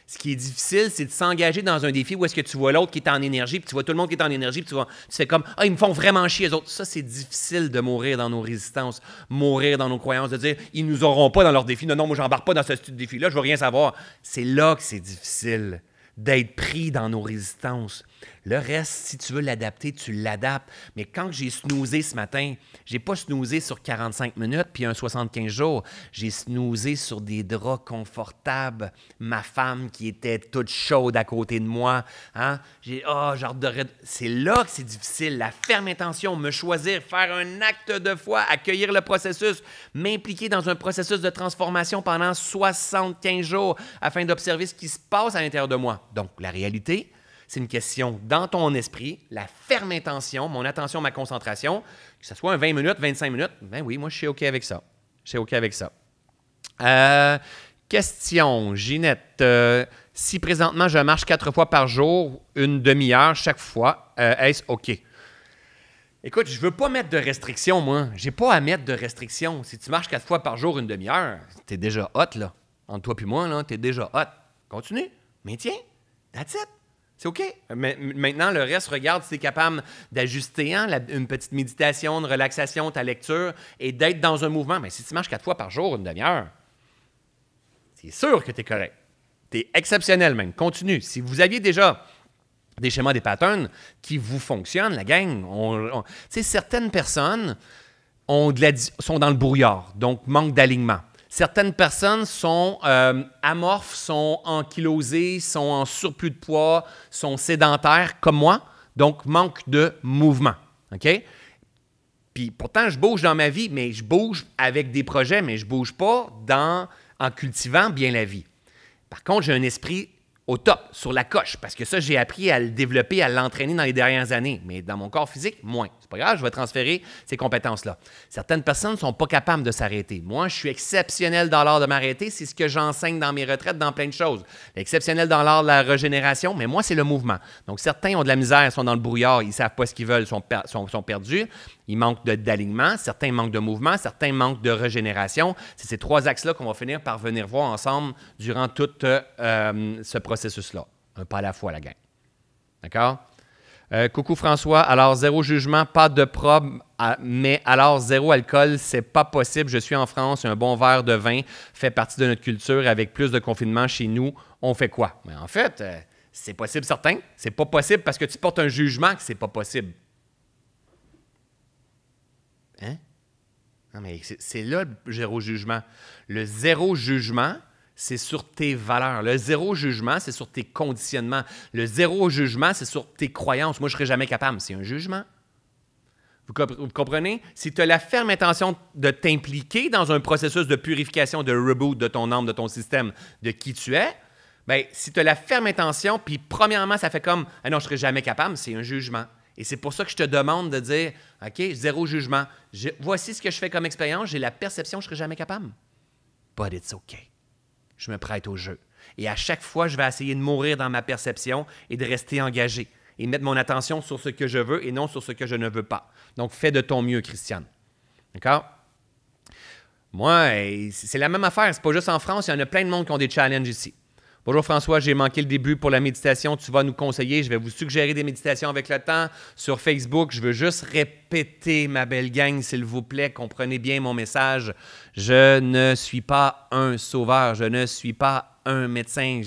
ce qui est difficile, c'est de s'engager dans un défi où est-ce que tu vois l'autre qui est en énergie, puis tu vois tout le monde qui est en énergie, puis tu, vois, tu fais comme Ah, ils me font vraiment chier, les autres. Ça, c'est difficile de mourir dans nos résistances, mourir dans nos croyances, de dire Ils nous auront pas dans leur défi. Non, non, moi, j'embarque pas dans ce défi-là, je veux rien savoir. C'est là que c'est difficile d'être pris dans nos résistances. Le reste, si tu veux l'adapter, tu l'adaptes. Mais quand j'ai snoozé ce matin, j'ai pas snoozé sur 45 minutes puis un 75 jours. J'ai snoozé sur des draps confortables. Ma femme qui était toute chaude à côté de moi. Hein? J'ai oh, de... C'est là que c'est difficile. La ferme intention, me choisir, faire un acte de foi, accueillir le processus, m'impliquer dans un processus de transformation pendant 75 jours afin d'observer ce qui se passe à l'intérieur de moi. Donc, la réalité, c'est une question dans ton esprit, la ferme intention, mon attention, ma concentration, que ce soit un 20 minutes, 25 minutes, ben oui, moi je suis OK avec ça. Je suis OK avec ça. Euh, question, Ginette. Euh, si présentement je marche quatre fois par jour, une demi-heure chaque fois, euh, est-ce OK? Écoute, je veux pas mettre de restrictions, moi. J'ai pas à mettre de restrictions. Si tu marches quatre fois par jour une demi-heure, es déjà hot, là. Entre toi puis moi, là, es déjà hot. Continue. Mais that's it. C'est OK. Mais maintenant, le reste, regarde si tu es capable d'ajuster hein, une petite méditation, une relaxation, ta lecture, et d'être dans un mouvement. Mais si tu marches quatre fois par jour, une demi-heure, c'est sûr que tu es correct. Tu es exceptionnel même. Continue. Si vous aviez déjà des schémas, des patterns qui vous fonctionnent, la gang, on, certaines personnes sont dans le brouillard, donc manque d'alignement. Certaines personnes sont euh, amorphes, sont ankylosées, sont en surplus de poids, sont sédentaires comme moi, donc manque de mouvement. OK? Puis pourtant, je bouge dans ma vie, mais je bouge avec des projets, mais je bouge pas dans, en cultivant bien la vie. Par contre, j'ai un esprit au top, sur la coche, parce que ça, j'ai appris à le développer, à l'entraîner dans les dernières années, mais dans mon corps physique, moins pas grave, je vais transférer ces compétences-là. Certaines personnes ne sont pas capables de s'arrêter. Moi, je suis exceptionnel dans l'art de m'arrêter. C'est ce que j'enseigne dans mes retraites, dans plein de choses. Exceptionnel dans l'art de la régénération, mais moi, c'est le mouvement. Donc, certains ont de la misère, ils sont dans le brouillard, ils ne savent pas ce qu'ils veulent, sont, sont, perdus. Ils manquent d'alignement, certains manquent de mouvement, certains manquent de régénération. C'est ces trois axes-là qu'on va finir par venir voir ensemble durant tout euh, euh, ce processus-là. Un pas à la fois, la gang. D'accord? Euh, coucou François, alors zéro jugement, pas de probe, mais alors zéro alcool, c'est pas possible. Je suis en France, un bon verre de vin fait partie de notre culture. Avec plus de confinement chez nous, on fait quoi? Mais en fait, euh, c'est possible certain. C'est pas possible parce que tu portes un jugement que c'est pas possible. Hein? Non, mais c'est là le zéro jugement. Le zéro jugement, c'est sur tes valeurs. Le zéro jugement, c'est sur tes conditionnements. Le zéro jugement, c'est sur tes croyances. Moi, je ne serais jamais capable. C'est un jugement. Vous comprenez? Si tu as la ferme intention de t'impliquer dans un processus de purification, de reboot de ton âme, de ton système, de qui tu es, bien, si tu as la ferme intention, puis premièrement, ça fait comme Ah non, je ne serai jamais capable, c'est un jugement. Et c'est pour ça que je te demande de dire OK, zéro jugement. voici ce que je fais comme expérience, j'ai la perception que je ne serai jamais capable. But it's OK je me prête au jeu. Et à chaque fois, je vais essayer de mourir dans ma perception et de rester engagé et mettre mon attention sur ce que je veux et non sur ce que je ne veux pas. Donc, fais de ton mieux, Christiane. D'accord? Moi, eh, c'est la même affaire. C'est pas juste en France, il y en a plein de monde qui ont des challenges ici. Bonjour François, j'ai manqué le début pour la méditation. Tu vas nous conseiller. Je vais vous suggérer des méditations avec le temps sur Facebook. Je veux juste répéter, ma belle gang, s'il vous plaît, comprenez bien mon message. Je ne suis pas un sauveur. Je ne suis pas un médecin.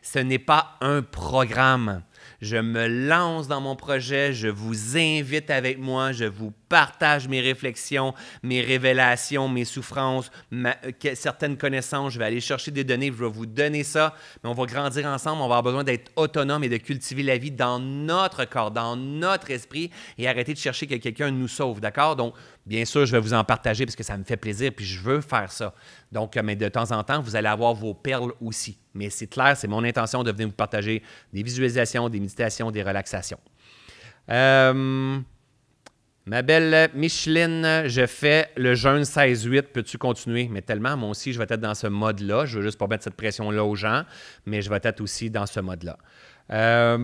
ce n'est pas un programme. Je me lance dans mon projet. Je vous invite avec moi. Je vous partage mes réflexions, mes révélations, mes souffrances, euh, certaines connaissances. Je vais aller chercher des données, je vais vous donner ça, mais on va grandir ensemble, on va avoir besoin d'être autonome et de cultiver la vie dans notre corps, dans notre esprit et arrêter de chercher que quelqu'un nous sauve, d'accord? Donc, bien sûr, je vais vous en partager parce que ça me fait plaisir puis je veux faire ça. Donc, euh, mais de temps en temps, vous allez avoir vos perles aussi. Mais c'est clair, c'est mon intention de venir vous partager des visualisations, des méditations, des relaxations. Euh Ma belle Micheline, je fais le jeûne 16-8. Peux-tu continuer? Mais tellement, moi aussi, je vais être dans ce mode-là. Je veux juste pas mettre cette pression-là aux gens, mais je vais être aussi dans ce mode-là. Euh,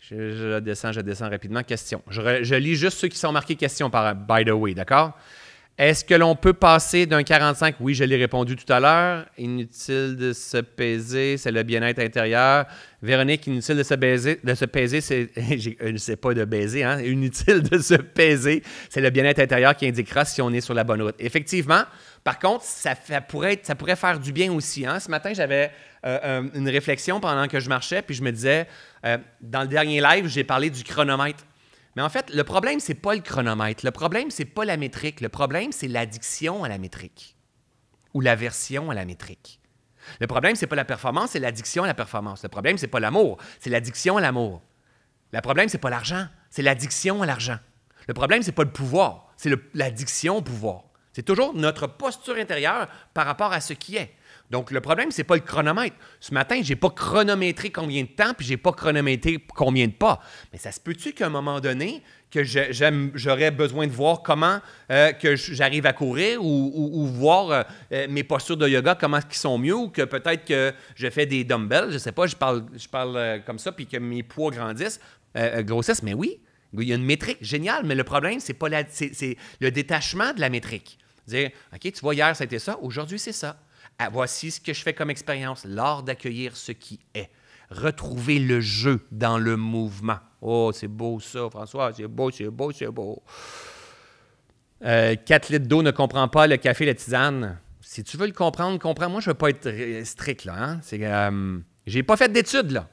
je, je, descends, je descends rapidement. Question. Je, je, lis juste ceux qui sont marqués question par by the way, d'accord? Est-ce que l'on peut passer d'un 45? Oui, je l'ai répondu tout à l'heure. Inutile de se peser, c'est le bien-être intérieur. Véronique, inutile de se baiser, de se peser, c'est. <laughs> Je ne sais pas de baiser, hein? Inutile de se peser, c'est le bien-être intérieur qui indiquera si on est sur la bonne route. Effectivement. Par contre, ça, pourrait, ça pourrait faire du bien aussi. Hein? Ce matin, j'avais euh, une réflexion pendant que je marchais, puis je me disais, euh, dans le dernier live, j'ai parlé du chronomètre. Mais en fait, le problème, c'est pas le chronomètre. Le problème, c'est pas la métrique. Le problème, c'est l'addiction à la métrique ou l'aversion à la métrique. Le problème, c'est pas la performance, c'est l'addiction à la performance. Le problème, c'est pas l'amour, c'est l'addiction à l'amour. Le problème, c'est pas l'argent, c'est l'addiction à l'argent. Le problème, c'est pas le pouvoir, c'est l'addiction au pouvoir. C'est toujours notre posture intérieure par rapport à ce qui est. Donc, le problème, c'est pas le chronomètre. Ce matin, j'ai pas chronométré combien de temps, puis j'ai pas chronométré combien de pas. Mais ça se peut-tu qu'à un moment donné, que j'aurais besoin de voir comment euh, que j'arrive à courir ou, voir euh, euh, mes postures de yoga, comment qu'ils sont mieux, ou que peut-être que je fais des dumbbells, je ne sais pas, je parle, comme ça, puis que mes poids grandissent, grossissent. Mais oui, il y a une métrique, génial, mais le problème, c'est pas le détachement de la métrique. Dire, OK, tu vois, hier, c'était ça, aujourd'hui, c'est ça. Ah, voici ce que je fais comme expérience, l'art d'accueillir ce qui est. Retrouver le jeu dans le mouvement. Oh, c'est beau ça, François, c'est beau, c'est beau, c'est beau. Euh, 4 litres d'eau ne comprend pas le café, la tisane. Si tu veux le comprendre, comprends. Moi, je ne veux pas être strict, là. Hein? Euh, j'ai pas fait d'études, là.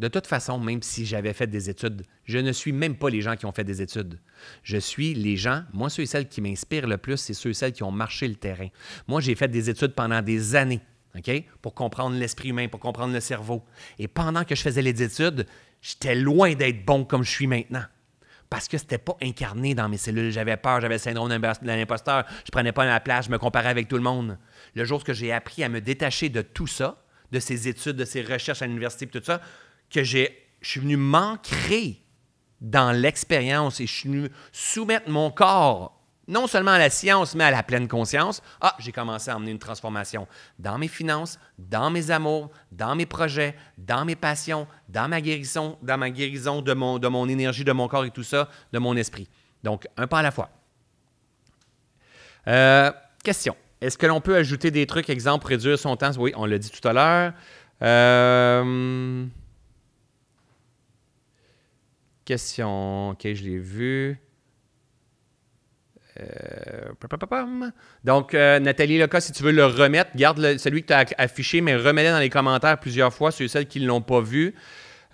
De toute façon, même si j'avais fait des études, je ne suis même pas les gens qui ont fait des études. Je suis les gens, moi, ceux et celles qui m'inspirent le plus, c'est ceux et celles qui ont marché le terrain. Moi, j'ai fait des études pendant des années, OK? Pour comprendre l'esprit humain, pour comprendre le cerveau. Et pendant que je faisais les études, j'étais loin d'être bon comme je suis maintenant. Parce que c'était pas incarné dans mes cellules. J'avais peur, j'avais le syndrome de l'imposteur, je prenais pas ma place, je me comparais avec tout le monde. Le jour où j'ai appris à me détacher de tout ça, de ces études, de ces recherches à l'université, tout ça, que je suis venu m'ancrer dans l'expérience et je suis venu soumettre mon corps non seulement à la science, mais à la pleine conscience, ah, j'ai commencé à emmener une transformation dans mes finances, dans mes amours, dans mes projets, dans mes passions, dans ma guérison, dans ma guérison de mon, de mon énergie, de mon corps et tout ça, de mon esprit. Donc, un pas à la fois. Euh, question. Est-ce que l'on peut ajouter des trucs, exemple, réduire son temps? Oui, on l'a dit tout à l'heure. Euh, question. Ok, je l'ai vu. Euh, Donc, euh, Nathalie Loca, si tu veux le remettre, garde celui que tu as affiché, mais remets-le dans les commentaires plusieurs fois, ceux celles qui ne l'ont pas vu.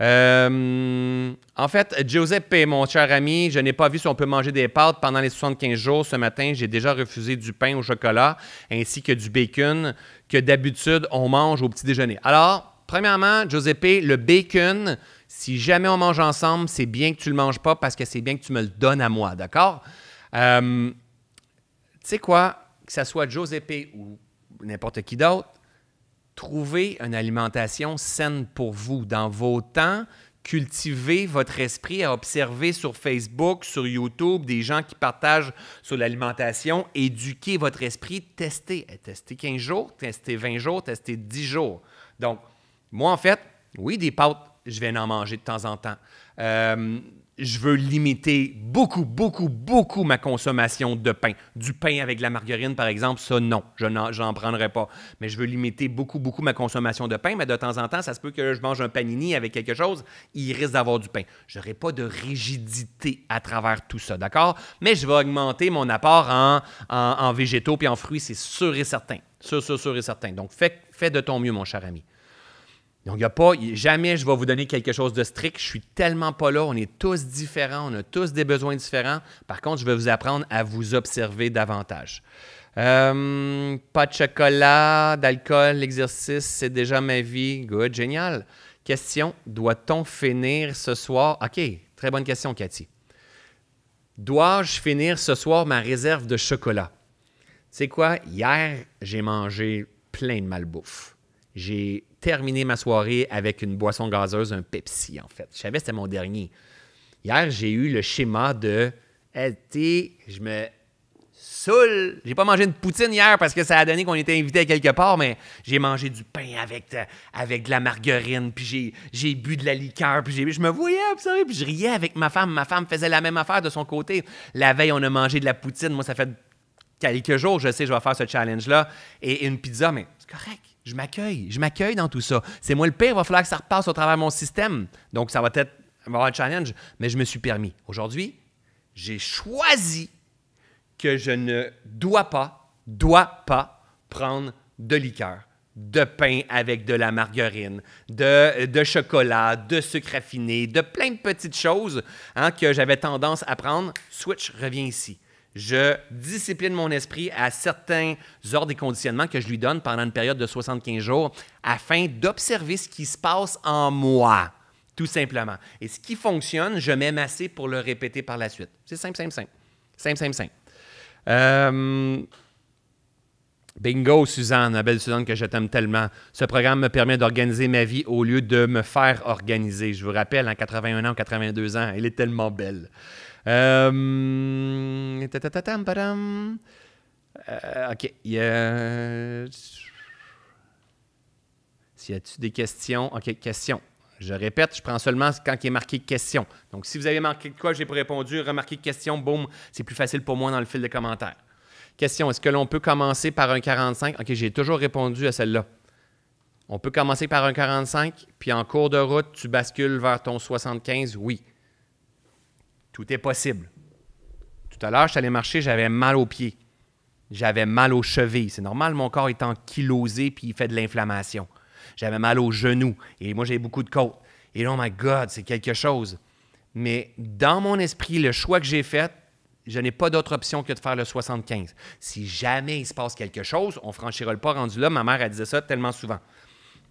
Euh, en fait, Giuseppe, mon cher ami, je n'ai pas vu si on peut manger des pâtes pendant les 75 jours. Ce matin, j'ai déjà refusé du pain au chocolat ainsi que du bacon que d'habitude on mange au petit déjeuner. Alors, premièrement, Giuseppe, le bacon, si jamais on mange ensemble, c'est bien que tu ne le manges pas parce que c'est bien que tu me le donnes à moi, d'accord? Euh, tu sais quoi? Que ce soit Giuseppe ou n'importe qui d'autre, trouvez une alimentation saine pour vous dans vos temps. Cultivez votre esprit à observer sur Facebook, sur YouTube, des gens qui partagent sur l'alimentation. Éduquez votre esprit, testez. Eh, testez 15 jours, tester 20 jours, testez 10 jours. Donc, moi, en fait, oui, des pâtes je vais en manger de temps en temps. Euh, je veux limiter beaucoup, beaucoup, beaucoup ma consommation de pain. Du pain avec de la margarine, par exemple, ça, non, je n'en prendrai pas. Mais je veux limiter beaucoup, beaucoup ma consommation de pain. Mais de temps en temps, ça se peut que je mange un panini avec quelque chose, il risque d'avoir du pain. Je n'aurai pas de rigidité à travers tout ça, d'accord? Mais je vais augmenter mon apport en, végétaux puis en fruits, c'est sûr et certain. Sûr, sûr, sûr et certain. Donc, fais de ton mieux, mon cher ami. Donc, il n'y a pas, jamais je vais vous donner quelque chose de strict. Je suis tellement pas là. On est tous différents. On a tous des besoins différents. Par contre, je vais vous apprendre à vous observer davantage. Euh, pas de chocolat, d'alcool, l'exercice, c'est déjà ma vie. Good, génial. Question, doit-on finir ce soir? OK, très bonne question, Cathy. Dois-je finir ce soir ma réserve de chocolat? C'est quoi? Hier, j'ai mangé plein de malbouffe. J'ai terminé ma soirée avec une boisson gazeuse, un Pepsi, en fait. Je savais que c'était mon dernier. Hier, j'ai eu le schéma de je me saoule. J'ai pas mangé de poutine hier parce que ça a donné qu'on était invité à quelque part, mais j'ai mangé du pain avec de, avec la margarine, puis j'ai bu de la liqueur, puis je me voyais observer, puis je riais avec ma femme. Ma femme faisait la même affaire de son côté. La veille, on a mangé de la poutine. Moi, ça fait quelques jours, je sais, je vais faire ce challenge-là. et une pizza, mais c'est correct je m'accueille. Je m'accueille dans tout ça. C'est moi le pire, il va falloir que ça repasse au travers de mon système. Donc, ça va être un challenge, mais je me suis permis. Aujourd'hui, j'ai choisi que je ne dois pas, dois pas prendre de liqueur, de pain avec de la margarine, de, chocolat, de sucre raffiné, de plein de petites choses hein, que j'avais tendance à prendre. Switch, revient ici je discipline mon esprit à certains ordres et conditionnements que je lui donne pendant une période de 75 jours afin d'observer ce qui se passe en moi, tout simplement. Et ce qui fonctionne, je m'aime assez pour le répéter par la suite. C'est simple, simple, simple. Simple, simple, euh, Bingo, Suzanne, la belle Suzanne que je t'aime tellement. Ce programme me permet d'organiser ma vie au lieu de me faire organiser. Je vous rappelle, en 81 ans, 82 ans, elle est tellement belle. Euh, euh... ok. Y a... des questions? Ok, questions. Je répète, je prends seulement quand il est marqué question. Donc, si vous avez marqué quoi, j'ai pas répondu, remarqué question, boum, c'est plus facile pour moi dans le fil de commentaires. Question, est-ce que l'on peut commencer par un 45? OK, j'ai toujours répondu à celle-là. On peut commencer par un 45, puis en cours de route, tu bascules vers ton 75? Oui. Tout est possible. Tout à l'heure, je suis allé marcher, j'avais mal aux pieds. J'avais mal aux chevilles. C'est normal, mon corps est kilosé puis il fait de l'inflammation. J'avais mal aux genoux. Et moi, j'ai beaucoup de côtes. Et là, oh my God, c'est quelque chose. Mais dans mon esprit, le choix que j'ai fait, je n'ai pas d'autre option que de faire le 75. Si jamais il se passe quelque chose, on franchira le pas rendu là. Ma mère, elle disait ça tellement souvent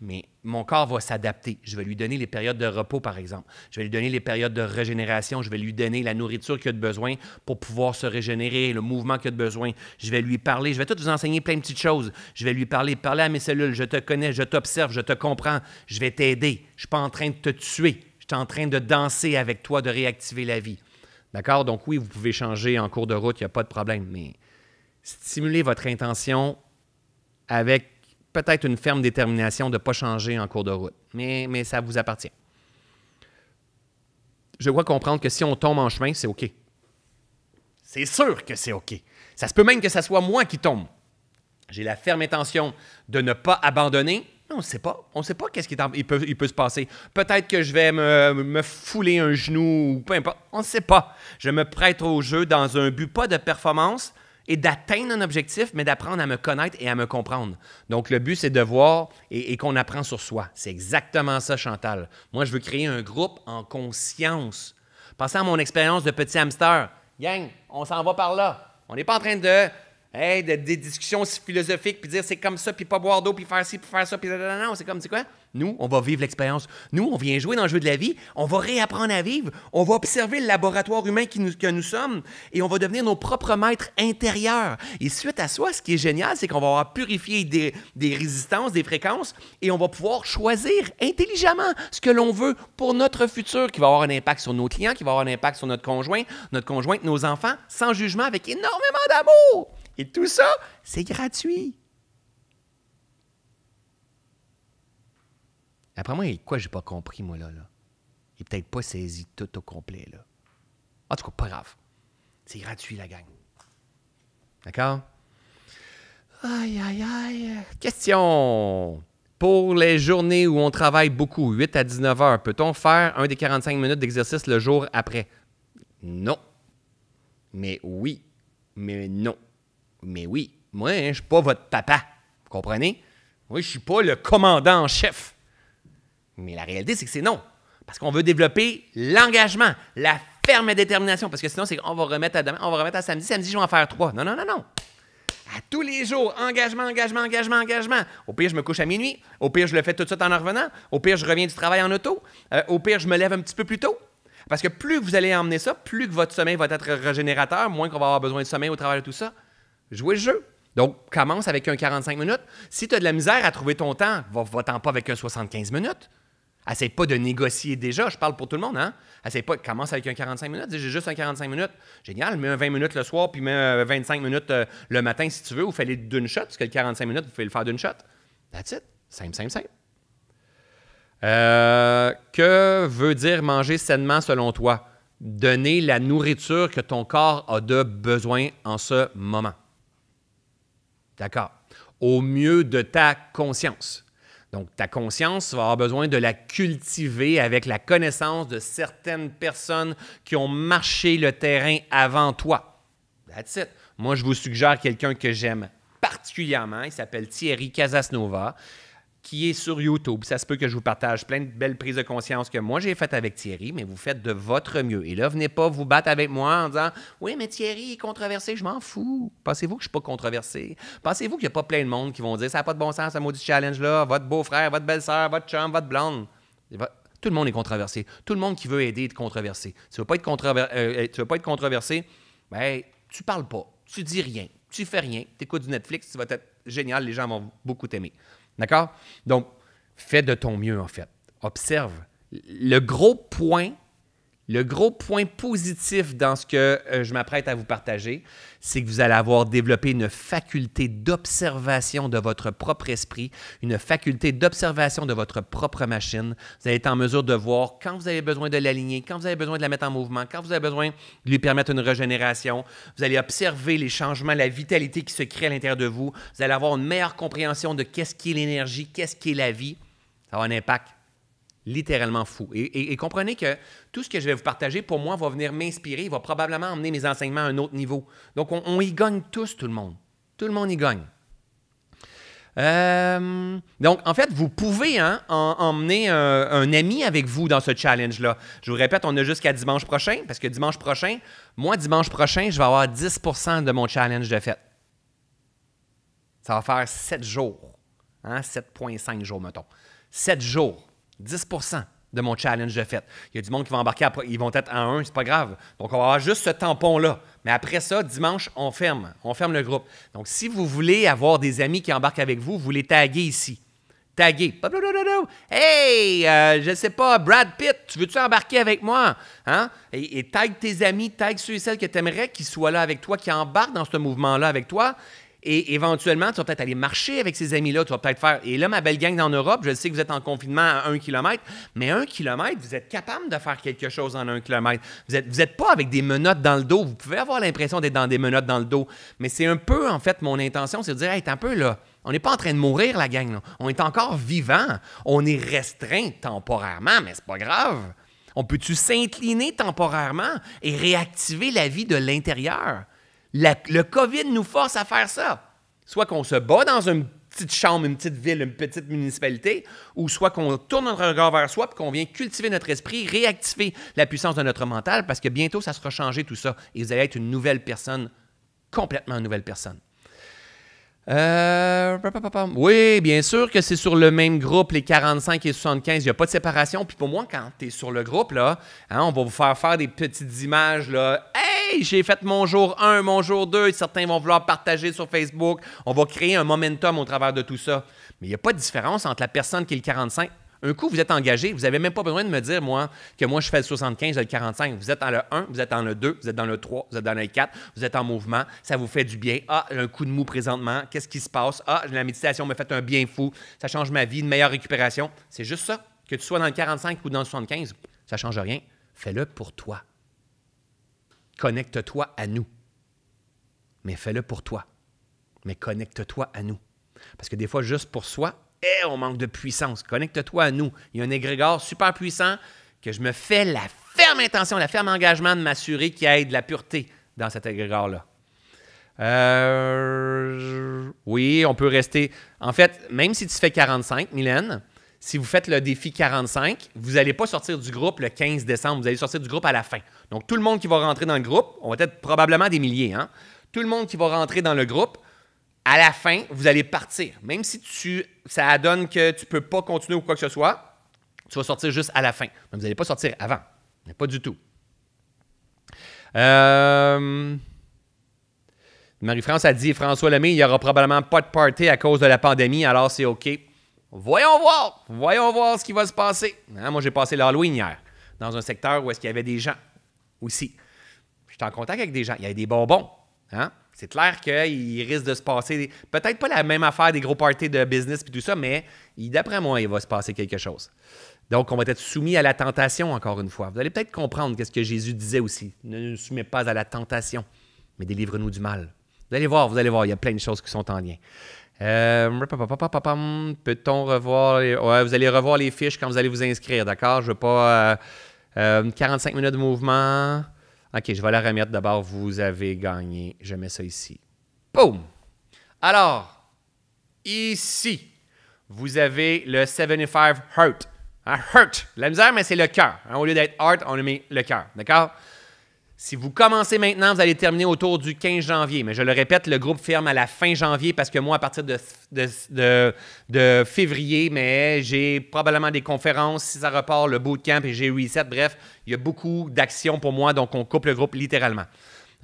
mais mon corps va s'adapter. Je vais lui donner les périodes de repos, par exemple. Je vais lui donner les périodes de régénération. Je vais lui donner la nourriture qu'il a de besoin pour pouvoir se régénérer, le mouvement qu'il a de besoin. Je vais lui parler. Je vais tout vous enseigner plein de petites choses. Je vais lui parler, parler à mes cellules. Je te connais, je t'observe, je te comprends. Je vais t'aider. Je ne suis pas en train de te tuer. Je suis en train de danser avec toi, de réactiver la vie. D'accord? Donc oui, vous pouvez changer en cours de route, il n'y a pas de problème, mais stimulez votre intention avec peut-être une ferme détermination de ne pas changer en cours de route, mais, ça vous appartient. Je dois comprendre que si on tombe en chemin, c'est OK. C'est sûr que c'est OK. Ça se peut même que ce soit moi qui tombe. J'ai la ferme intention de ne pas abandonner. On ne sait pas. On ne sait pas qu'est-ce qui peut, se passer. Peut-être que je vais me, fouler un genou ou peu importe. On ne sait pas. Je me prête au jeu dans un but pas de performance, et d'atteindre un objectif, mais d'apprendre à me connaître et à me comprendre. Donc, le but, c'est de voir et, qu'on apprend sur soi. C'est exactement ça, Chantal. Moi, je veux créer un groupe en conscience. Pensez à mon expérience de petit hamster. Gang, on s'en va par là. On n'est pas en train de des discussions philosophiques, puis dire c'est comme ça, puis pas boire d'eau, puis faire ci, puis faire ça, puis non, non, c'est comme, c'est quoi? Nous, on va vivre l'expérience. Nous, on vient jouer dans le jeu de la vie, on va réapprendre à vivre, on va observer le laboratoire humain qui nous, que nous sommes, et on va devenir nos propres maîtres intérieurs. Et suite à ça, ce qui est génial, c'est qu'on va avoir purifié des, des résistances, des fréquences, et on va pouvoir choisir intelligemment ce que l'on veut pour notre futur, qui va avoir un impact sur nos clients, qui va avoir un impact sur notre conjoint, notre conjointe, nos enfants, sans jugement, avec énormément d'amour. Et tout ça, c'est gratuit. Après moi, quoi j'ai pas compris, moi, là? là? Il n'est peut-être pas saisi tout au complet, là. En tout cas, pas grave. C'est gratuit, la gang. D'accord? Aïe, aïe, aïe. Question. Pour les journées où on travaille beaucoup, 8 à 19 heures, peut-on faire un des 45 minutes d'exercice le jour après? Non. Mais oui, mais non. Mais oui, moi, hein, je suis pas votre papa. Vous comprenez? Moi, je ne suis pas le commandant en chef. Mais la réalité, c'est que c'est non. Parce qu'on veut développer l'engagement, la ferme détermination. Parce que sinon, c'est qu'on va remettre à demain, on va remettre à samedi. Samedi, je vais en faire trois. Non, non, non, non. À tous les jours, engagement, engagement, engagement, engagement. Au pire, je me couche à minuit. Au pire, je le fais tout de suite en, revenant. Au pire, je reviens du travail en auto. Euh, au pire, je me lève un petit peu plus tôt. Parce que plus vous allez emmener ça, plus que votre sommeil va être régénérateur, moins qu'on va avoir besoin de sommeil au travail tout ça. Jouer le jeu. Donc, commence avec un 45 minutes. Si tu as de la misère à trouver ton temps, va-t'en pas avec un 75 minutes. Essaye pas de négocier déjà. Je parle pour tout le monde, hein? Essaye pas, commence avec un 45 minutes. j'ai juste un 45 minutes. Génial, mets un 20 minutes le soir, puis mets 25 euh, minutes euh, le matin si tu veux, ou fais le d'une shot, parce que le 45 minutes, vous pouvez le faire d'une shot. That's it. Simple, simple, simple. Euh, que veut dire manger sainement selon toi? Donner la nourriture que ton corps a de besoin en ce moment. D'accord. Au mieux de ta conscience. Donc, ta conscience, va avoir besoin de la cultiver avec la connaissance de certaines personnes qui ont marché le terrain avant toi. That's it. Moi, je vous suggère quelqu'un que j'aime particulièrement. Il s'appelle Thierry Casasnova qui est sur YouTube. Ça se peut que je vous partage plein de belles prises de conscience que moi j'ai faites avec Thierry, mais vous faites de votre mieux. Et là, venez pas vous battre avec moi en disant Oui, mais Thierry est controversé, je m'en fous. Pensez-vous que je suis pas controversé? Pensez-vous qu'il n'y a pas plein de monde qui vont dire Ça n'a pas de bon sens, ce maudit challenge-là, votre beau-frère, votre belle-sœur, votre chum, votre blonde. Tout le monde est controversé. Tout le monde qui veut aider est controversé. Tu ne veux, pas être controversé, euh, euh, tu veux pas être controversé, ben, tu parles pas, tu dis rien, tu fais rien, tu écoutes du Netflix, tu vas être génial, les gens vont beaucoup t'aimer. D'accord? Donc, fais de ton mieux, en fait. Observe. Le gros point le gros point positif dans ce que euh, je m'apprête à vous partager, c'est que vous allez avoir développé une faculté d'observation de votre propre esprit, une faculté d'observation de votre propre machine. Vous allez être en mesure de voir quand vous avez besoin de l'aligner, quand vous avez besoin de la mettre en mouvement, quand vous avez besoin de lui permettre une régénération. Vous allez observer les changements, la vitalité qui se crée à l'intérieur de vous. Vous allez avoir une meilleure compréhension de qu'est-ce qui est l'énergie, qu'est-ce qui est la vie. Ça avoir un impact littéralement fou. Et, comprenez que tout ce que je vais vous partager, pour moi, va venir m'inspirer, va probablement emmener mes enseignements à un autre niveau. Donc, on, y gagne tous, tout le monde. Tout le monde y gagne. Euh, donc, en fait, vous pouvez hein, emmener un, ami avec vous dans ce challenge-là. Je vous répète, on a jusqu'à dimanche prochain, parce que dimanche prochain, moi, dimanche prochain, je vais avoir 10 de mon challenge de fête. Ça va faire 7 jours. 7,5 hein, jours, mettons. 7 jours. 10 de mon challenge de fête. Il y a du monde qui va embarquer après, ils vont être en 1, c'est pas grave. Donc on va avoir juste ce tampon-là. Mais après ça, dimanche, on ferme. On ferme le groupe. Donc si vous voulez avoir des amis qui embarquent avec vous, vous les taguez ici. Taguez. Hey, je euh, je sais pas, Brad Pitt, tu veux-tu embarquer avec moi? Hein? Et, tague tes amis, tague ceux et celles que tu aimerais qu'ils soient là avec toi, qui embarquent dans ce mouvement-là avec toi. Et éventuellement, tu vas peut-être aller marcher avec ces amis-là. Tu vas peut-être faire. Et là, ma belle gang en Europe, je sais que vous êtes en confinement à un kilomètre, mais un kilomètre, vous êtes capable de faire quelque chose en un kilomètre. Vous n'êtes pas avec des menottes dans le dos. Vous pouvez avoir l'impression d'être dans des menottes dans le dos. Mais c'est un peu, en fait, mon intention, c'est de dire, hey, un peu là. On n'est pas en train de mourir, la gang. On est encore vivant. On est restreint temporairement, mais c'est pas grave. On peut-tu s'incliner temporairement et réactiver la vie de l'intérieur? le COVID nous force à faire ça. Soit qu'on se bat dans une petite chambre, une petite ville, une petite municipalité, ou soit qu'on tourne notre regard vers soi et qu'on vient cultiver notre esprit, réactiver la puissance de notre mental, parce que bientôt, ça sera changé tout ça, et vous allez être une nouvelle personne, complètement une nouvelle personne. Euh, oui, bien sûr que c'est sur le même groupe, les 45 et 75. Il n'y a pas de séparation. Puis pour moi, quand tu es sur le groupe, là, hein, on va vous faire faire des petites images. Là j'ai fait mon jour 1, mon jour 2. Certains vont vouloir partager sur Facebook. On va créer un momentum au travers de tout ça. Mais il n'y a pas de différence entre la personne qui est le 45. Un coup, vous êtes engagé, vous n'avez même pas besoin de me dire, moi, que moi, je fais le 75, le 45. Vous êtes dans le 1, vous êtes dans le 2, vous êtes dans le 3, vous êtes dans le 4, vous êtes en mouvement, ça vous fait du bien. Ah, un coup de mou présentement, qu'est-ce qui se passe? Ah, la méditation me fait un bien fou, ça change ma vie, une meilleure récupération. C'est juste ça. Que tu sois dans le 45 ou dans le 75, ça ne change rien. Fais-le pour toi. Connecte-toi à nous. Mais fais-le pour toi. Mais connecte-toi à nous. Parce que des fois, juste pour soi, eh, on manque de puissance. Connecte-toi à nous. Il y a un égrégore super puissant que je me fais la ferme intention, la ferme engagement de m'assurer qu'il y ait de la pureté dans cet égrégore-là. Euh, oui, on peut rester. En fait, même si tu fais 45, Mylène, si vous faites le défi 45, vous n'allez pas sortir du groupe le 15 décembre, vous allez sortir du groupe à la fin. Donc, tout le monde qui va rentrer dans le groupe, on va être probablement des milliers, hein? tout le monde qui va rentrer dans le groupe, à la fin, vous allez partir. Même si tu, ça donne que tu ne peux pas continuer ou quoi que ce soit, tu vas sortir juste à la fin. Mais vous n'allez pas sortir avant. Mais pas du tout. Euh, Marie-France a dit François Lemay, il n'y aura probablement pas de party à cause de la pandémie, alors c'est OK. Voyons voir, voyons voir ce qui va se passer. Hein, moi, j'ai passé l'Halloween hier dans un secteur où est-ce qu'il y avait des gens aussi. J'étais en contact avec des gens. Il y avait des bonbons. Hein. C'est clair qu'il risque de se passer, peut-être pas la même affaire des gros parties de business et tout ça, mais d'après moi, il va se passer quelque chose. Donc, on va être soumis à la tentation, encore une fois. Vous allez peut-être comprendre ce que Jésus disait aussi. Ne nous soumets pas à la tentation, mais délivre-nous du mal. Vous allez voir, vous allez voir, il y a plein de choses qui sont en lien. Euh, peut-on revoir. vous allez revoir les fiches quand vous allez vous inscrire, d'accord? Je ne veux pas. 45 euh, euh, minutes de mouvement. OK, je vais la remettre d'abord. Vous avez gagné. Je mets ça ici. Boum! Alors, ici, vous avez le 75 Hurt. heart, hein, hurt, la misère, mais c'est le cœur. Hein, au lieu d'être heart, on a mis le cœur. D'accord? Si vous commencez maintenant, vous allez terminer autour du 15 janvier. Mais je le répète, le groupe ferme à la fin janvier parce que moi, à partir de, février, mais j'ai probablement des conférences, si ça repart, le bootcamp et j'ai reset. Bref, il y a beaucoup d'actions pour moi, donc on coupe le groupe littéralement.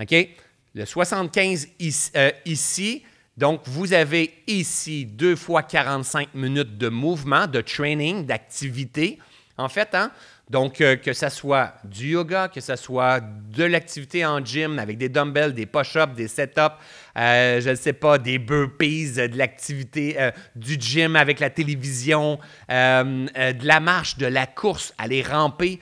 OK? Le 75 euh, ici, donc, vous avez ici deux fois 45 minutes de mouvement, de training, d'activité. En fait, hein, donc, euh, que ça soit du yoga, que ça soit de l'activité en gym avec des dumbbells, des push-ups, des set-ups, euh, je ne sais pas, des burpees, de l'activité euh, du gym avec la télévision, de la marche, de la course, aller ramper.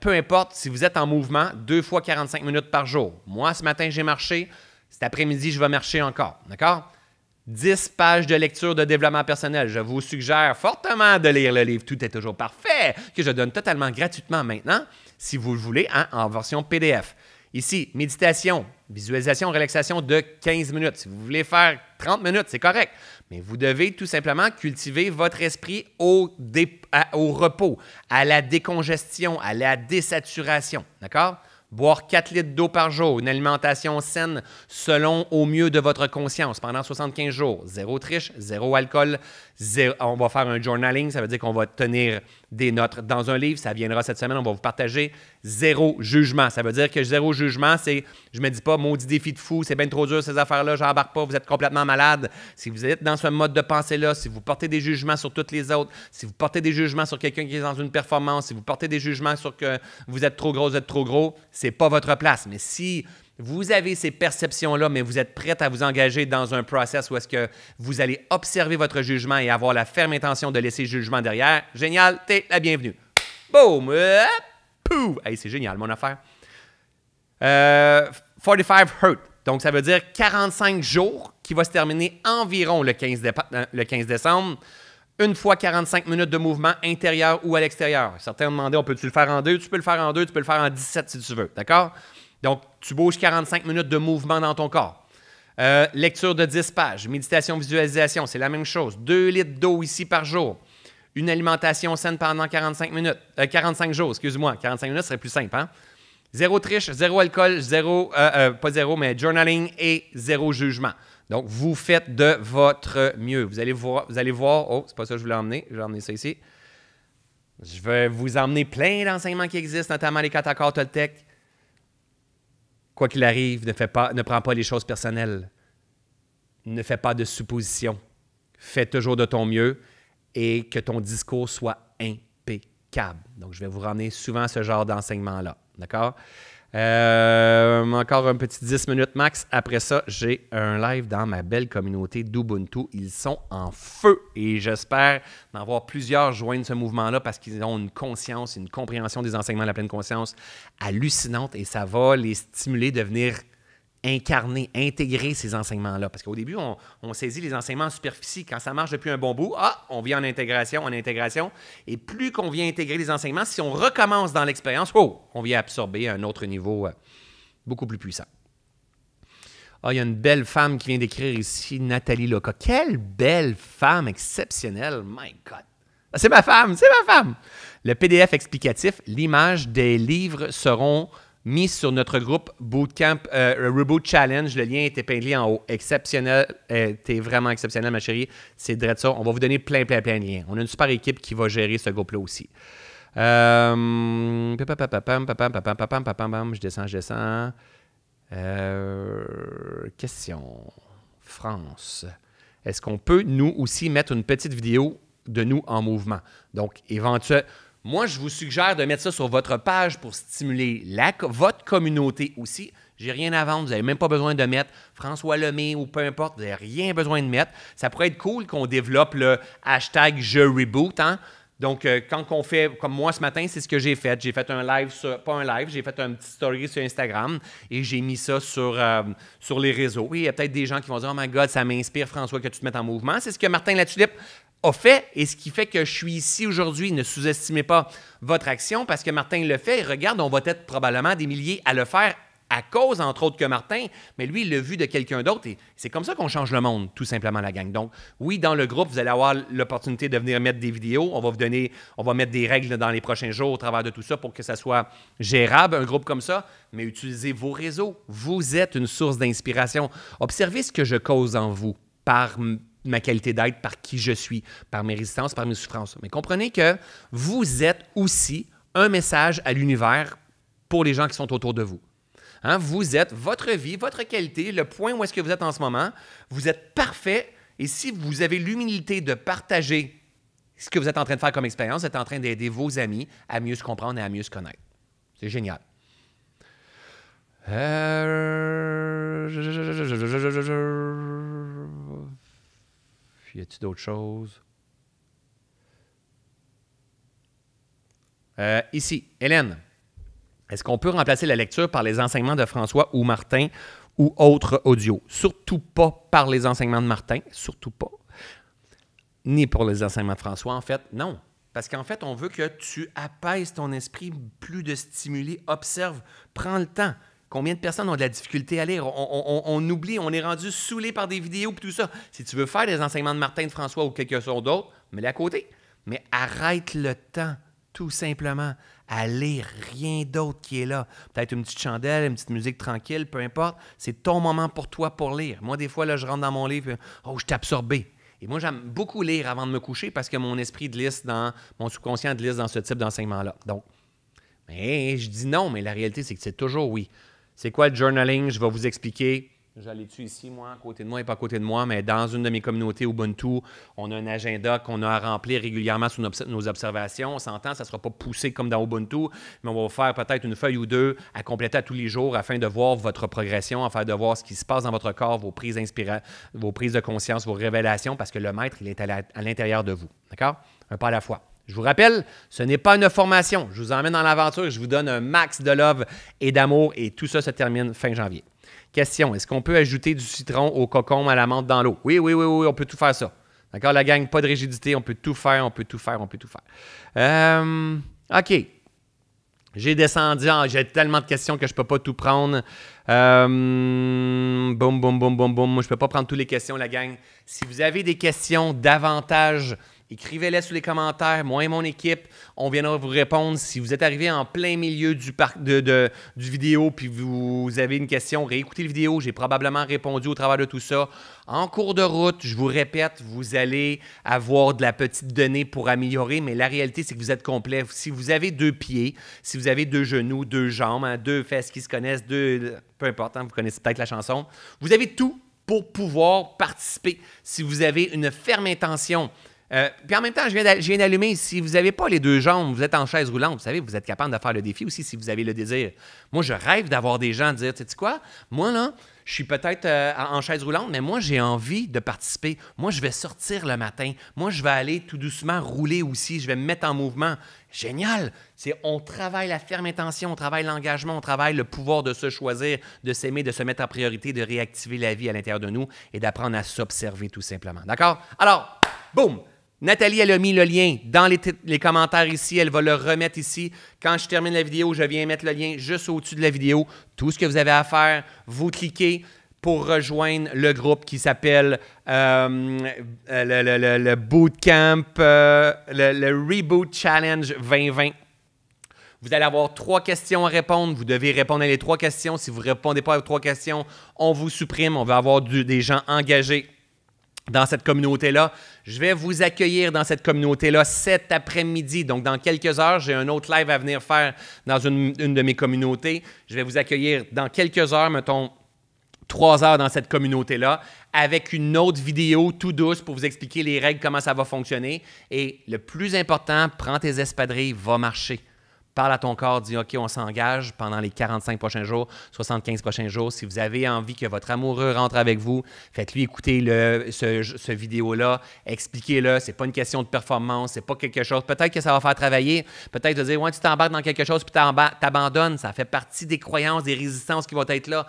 peu importe, si vous êtes en mouvement, deux fois 45 minutes par jour. Moi, ce matin, j'ai marché. Cet après-midi, je vais marcher encore. D'accord? 10 pages de lecture de développement personnel. Je vous suggère fortement de lire le livre Tout est toujours parfait, que je donne totalement gratuitement maintenant, si vous le voulez, hein, en version PDF. Ici, méditation, visualisation, relaxation de 15 minutes. Si vous voulez faire 30 minutes, c'est correct. Mais vous devez tout simplement cultiver votre esprit au, au repos, à la décongestion, à la désaturation. D'accord? Boire 4 litres d'eau par jour, une alimentation saine selon au mieux de votre conscience pendant 75 jours. Zéro triche, zéro alcool, on va faire un journaling, ça veut dire qu'on va tenir des notes dans un livre. Ça viendra cette semaine, on va vous partager zéro jugement. Ça veut dire que zéro jugement, c'est je me dis pas maudit défi de fou, c'est bien trop dur ces affaires-là, j'embarque pas, vous êtes complètement malade. Si vous êtes dans ce mode de pensée-là, si vous portez des jugements sur toutes les autres, si vous portez des jugements sur quelqu'un qui est dans une performance, si vous portez des jugements sur que vous êtes trop gros, vous êtes trop gros, c'est pas votre place. Mais si vous avez ces perceptions-là, mais vous êtes prête à vous engager dans un process où est-ce que vous allez observer votre jugement et avoir la ferme intention de laisser le jugement derrière. Génial, t'es la bienvenue. Boom! Euh, hey, c'est génial, mon affaire. 45 euh, Hurt. Donc, ça veut dire 45 jours qui va se terminer environ le 15, euh, décembre. Une fois 45 minutes de mouvement intérieur ou à l'extérieur. Certains ont demandé, on peut-tu le faire en deux? Tu peux le faire en deux, tu peux le faire en 17 si tu veux. D'accord? Donc, tu bouges 45 minutes de mouvement dans ton corps. Euh, lecture de 10 pages, méditation, visualisation, c'est la même chose. 2 litres d'eau ici par jour. Une alimentation saine pendant 45 minutes, 45 euh, jours, excuse-moi. 45 minutes serait plus simple, hein? Zéro triche, zéro alcool, zéro, euh, pas zéro, mais journaling et zéro jugement. Donc, vous faites de votre mieux. Vous allez voir, vous allez voir oh, c'est pas ça que je voulais emmener, je vais emmener ça ici. Je vais vous emmener plein d'enseignements qui existent, notamment les accords Toltec, Quoi qu'il arrive, ne, pas, ne prends pas les choses personnelles. Ne fais pas de suppositions. Fais toujours de ton mieux et que ton discours soit impeccable. Donc, je vais vous ramener souvent ce genre d'enseignement-là. D'accord? Euh, encore un petit 10 minutes max. Après ça, j'ai un live dans ma belle communauté d'Ubuntu. Ils sont en feu et j'espère en voir plusieurs joindre ce mouvement-là parce qu'ils ont une conscience, une compréhension des enseignements de la pleine conscience hallucinante et ça va les stimuler de venir incarner, intégrer ces enseignements-là. Parce qu'au début, on, saisit les enseignements en superficie. Quand ça marche depuis un bon bout, ah, on vient en intégration, en intégration. Et plus qu'on vient intégrer les enseignements, si on recommence dans l'expérience, oh, on vient absorber un autre niveau euh, beaucoup plus puissant. Ah, il y a une belle femme qui vient d'écrire ici, Nathalie Loca. Quelle belle femme exceptionnelle, my God. Ah, c'est ma femme, c'est ma femme. Le PDF explicatif, l'image des livres seront mis sur notre groupe Bootcamp euh, Reboot Challenge. Le lien est épinglé en haut. Exceptionnel. Euh, t'es vraiment exceptionnel, ma chérie. C'est de ça. On va vous donner plein, plein, plein de liens. On a une super équipe qui va gérer ce groupe-là aussi. Je descends, je descends. Euh, question. France. Est-ce qu'on peut, nous aussi, mettre une petite vidéo de nous en mouvement? Donc, éventuellement moi, je vous suggère de mettre ça sur votre page pour stimuler la, votre communauté aussi. J'ai rien à vendre, vous n'avez même pas besoin de mettre François Lemay ou peu importe, vous n'avez rien besoin de mettre. Ça pourrait être cool qu'on développe le hashtag je reboot. Hein? Donc, euh, quand on fait, comme moi ce matin, c'est ce que j'ai fait. J'ai fait un live, pas un live, j'ai fait un petit story sur Instagram et j'ai mis ça sur, euh, sur les réseaux. Oui, il y a peut-être des gens qui vont dire Oh my God, ça m'inspire, François, que tu te mettes en mouvement. C'est ce que Martin Latulippe au fait et ce qui fait que je suis ici aujourd'hui. Ne sous-estimez pas votre action parce que Martin le fait. regarde, on va être probablement des milliers à le faire à cause, entre autres, que Martin, mais lui, il l'a vu de quelqu'un d'autre. Et c'est comme ça qu'on change le monde, tout simplement, la gang. Donc, oui, dans le groupe, vous allez avoir l'opportunité de venir mettre des vidéos. On va vous donner, on va mettre des règles dans les prochains jours au travers de tout ça pour que ça soit gérable, un groupe comme ça. Mais utilisez vos réseaux. Vous êtes une source d'inspiration. Observez ce que je cause en vous par ma qualité d'être, par qui je suis, par mes résistances, par mes souffrances. Mais comprenez que vous êtes aussi un message à l'univers pour les gens qui sont autour de vous. Hein, vous êtes votre vie, votre qualité, le point où est-ce que vous êtes en ce moment. Vous êtes parfait. Et si vous avez l'humilité de partager ce que vous êtes en train de faire comme expérience, vous êtes en train d'aider vos amis à mieux se comprendre et à mieux se connaître. C'est génial. Euh, y a-t-il d'autres choses? Euh, ici, Hélène, est-ce qu'on peut remplacer la lecture par les enseignements de François ou Martin ou autres audio? Surtout pas par les enseignements de Martin, surtout pas. Ni pour les enseignements de François, en fait, non. Parce qu'en fait, on veut que tu apaises ton esprit, plus de stimuler, observe, prends le temps. Combien de personnes ont de la difficulté à lire? On, oublie, on est rendu saoulé par des vidéos et tout ça. Si tu veux faire des enseignements de Martin de François ou quelque chose d'autre, mets-les à côté. Mais arrête le temps, tout simplement, à lire rien d'autre qui est là. Peut-être une petite chandelle, une petite musique tranquille, peu importe. C'est ton moment pour toi pour lire. Moi, des fois, là, je rentre dans mon livre, euh, oh, je suis absorbé. Et moi, j'aime beaucoup lire avant de me coucher parce que mon esprit glisse dans, mon subconscient glisse dans ce type d'enseignement-là. Donc, je dis non, mais la réalité, c'est que c'est toujours oui. C'est quoi le journaling? Je vais vous expliquer. J'allais tu ici, moi, à côté de moi et pas à côté de moi, mais dans une de mes communautés Ubuntu, on a un agenda qu'on a à remplir régulièrement sur nos observations. On s'entend, ça ne sera pas poussé comme dans Ubuntu, mais on va faire peut-être une feuille ou deux à compléter tous les jours afin de voir votre progression, afin de voir ce qui se passe dans votre corps, vos prises, vos prises de conscience, vos révélations, parce que le maître, il est à l'intérieur de vous. D'accord? Un pas à la fois. Je vous rappelle, ce n'est pas une formation. Je vous emmène dans l'aventure, je vous donne un max de love et d'amour et tout ça se termine fin janvier. Question, est-ce qu'on peut ajouter du citron au cocon à la menthe dans l'eau? Oui, oui, oui, oui, on peut tout faire ça. D'accord, la gang, pas de rigidité, on peut tout faire, on peut tout faire, on peut tout faire. OK. J'ai descendu, j'ai tellement de questions que je ne peux pas tout prendre. boum, boum, boum, boum, boum. je ne peux pas prendre toutes les questions, la gang. Si vous avez des questions davantage Écrivez-les sous les commentaires. Moi et mon équipe, on viendra vous répondre. Si vous êtes arrivé en plein milieu du, parc, de, du vidéo puis vous avez une question, réécoutez le vidéo. J'ai probablement répondu au travers de tout ça. En cours de route, je vous répète, vous allez avoir de la petite donnée pour améliorer, mais la réalité, c'est que vous êtes complet. Si vous avez deux pieds, si vous avez deux genoux, deux jambes, hein, deux fesses qui se connaissent, deux. Peu importe, hein, vous connaissez peut-être la chanson. Vous avez tout pour pouvoir participer si vous avez une ferme intention. Euh, puis en même temps, je viens d'allumer, si vous n'avez pas les deux jambes, vous êtes en chaise roulante, vous savez, vous êtes capable de faire le défi aussi si vous avez le désir. Moi, je rêve d'avoir des gens dire, tu sais quoi, moi là, je suis peut-être euh, en chaise roulante, mais moi, j'ai envie de participer. Moi, je vais sortir le matin. Moi, je vais aller tout doucement rouler aussi. Je vais me mettre en mouvement. Génial! on travaille la ferme intention, on travaille l'engagement, on travaille le pouvoir de se choisir, de s'aimer, de se mettre en priorité, de réactiver la vie à l'intérieur de nous et d'apprendre à s'observer tout simplement. D'accord? Alors, boum! Nathalie, elle a mis le lien dans les, commentaires ici. Elle va le remettre ici. Quand je termine la vidéo, je viens mettre le lien juste au-dessus de la vidéo. Tout ce que vous avez à faire, vous cliquez pour rejoindre le groupe qui s'appelle euh, euh, le, Boot Camp, euh, le, le Reboot Challenge 2020. Vous allez avoir trois questions à répondre. Vous devez répondre à les trois questions. Si vous ne répondez pas aux trois questions, on vous supprime. On va avoir des gens engagés dans cette communauté-là. Je vais vous accueillir dans cette communauté-là cet après-midi. Donc, dans quelques heures, j'ai un autre live à venir faire dans une, de mes communautés. Je vais vous accueillir dans quelques heures, mettons trois heures dans cette communauté-là avec une autre vidéo tout douce pour vous expliquer les règles, comment ça va fonctionner. Et le plus important, prends tes espadrilles, va marcher. Parle à ton corps, dis OK, on s'engage pendant les 45 prochains jours, 75 prochains jours. Si vous avez envie que votre amoureux rentre avec vous, faites-lui écouter ce, vidéo-là, expliquez-le. n'est pas une question de performance, c'est pas quelque chose. Peut-être que ça va faire travailler. Peut-être de dire Ouais, tu t'embarques dans quelque chose puis t'abandonnes. Ça fait partie des croyances, des résistances qui vont être là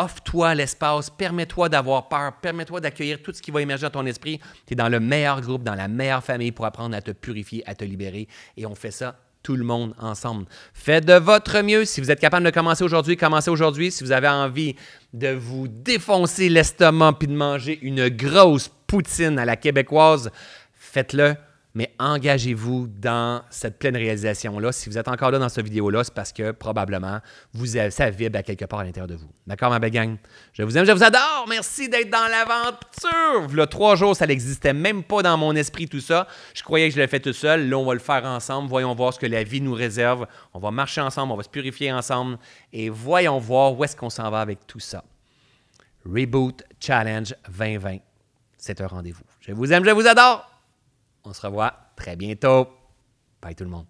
offre-toi l'espace, permets-toi d'avoir peur, permets-toi d'accueillir tout ce qui va émerger dans ton esprit. Tu es dans le meilleur groupe, dans la meilleure famille pour apprendre à te purifier, à te libérer. Et on fait ça tout le monde ensemble. Faites de votre mieux. Si vous êtes capable de commencer aujourd'hui, commencez aujourd'hui. Si vous avez envie de vous défoncer l'estomac puis de manger une grosse poutine à la québécoise, faites-le mais engagez-vous dans cette pleine réalisation-là. Si vous êtes encore là dans cette vidéo-là, c'est parce que probablement vous avez, ça vibre à quelque part à l'intérieur de vous. D'accord, ma belle gang? Je vous aime, je vous adore. Merci d'être dans l'aventure. le trois jours, ça n'existait même pas dans mon esprit, tout ça. Je croyais que je l'avais fait tout seul. Là, on va le faire ensemble. Voyons voir ce que la vie nous réserve. On va marcher ensemble, on va se purifier ensemble et voyons voir où est-ce qu'on s'en va avec tout ça. Reboot Challenge 2020. C'est un rendez-vous. Je vous aime, je vous adore. On se revoit très bientôt. Bye tout le monde.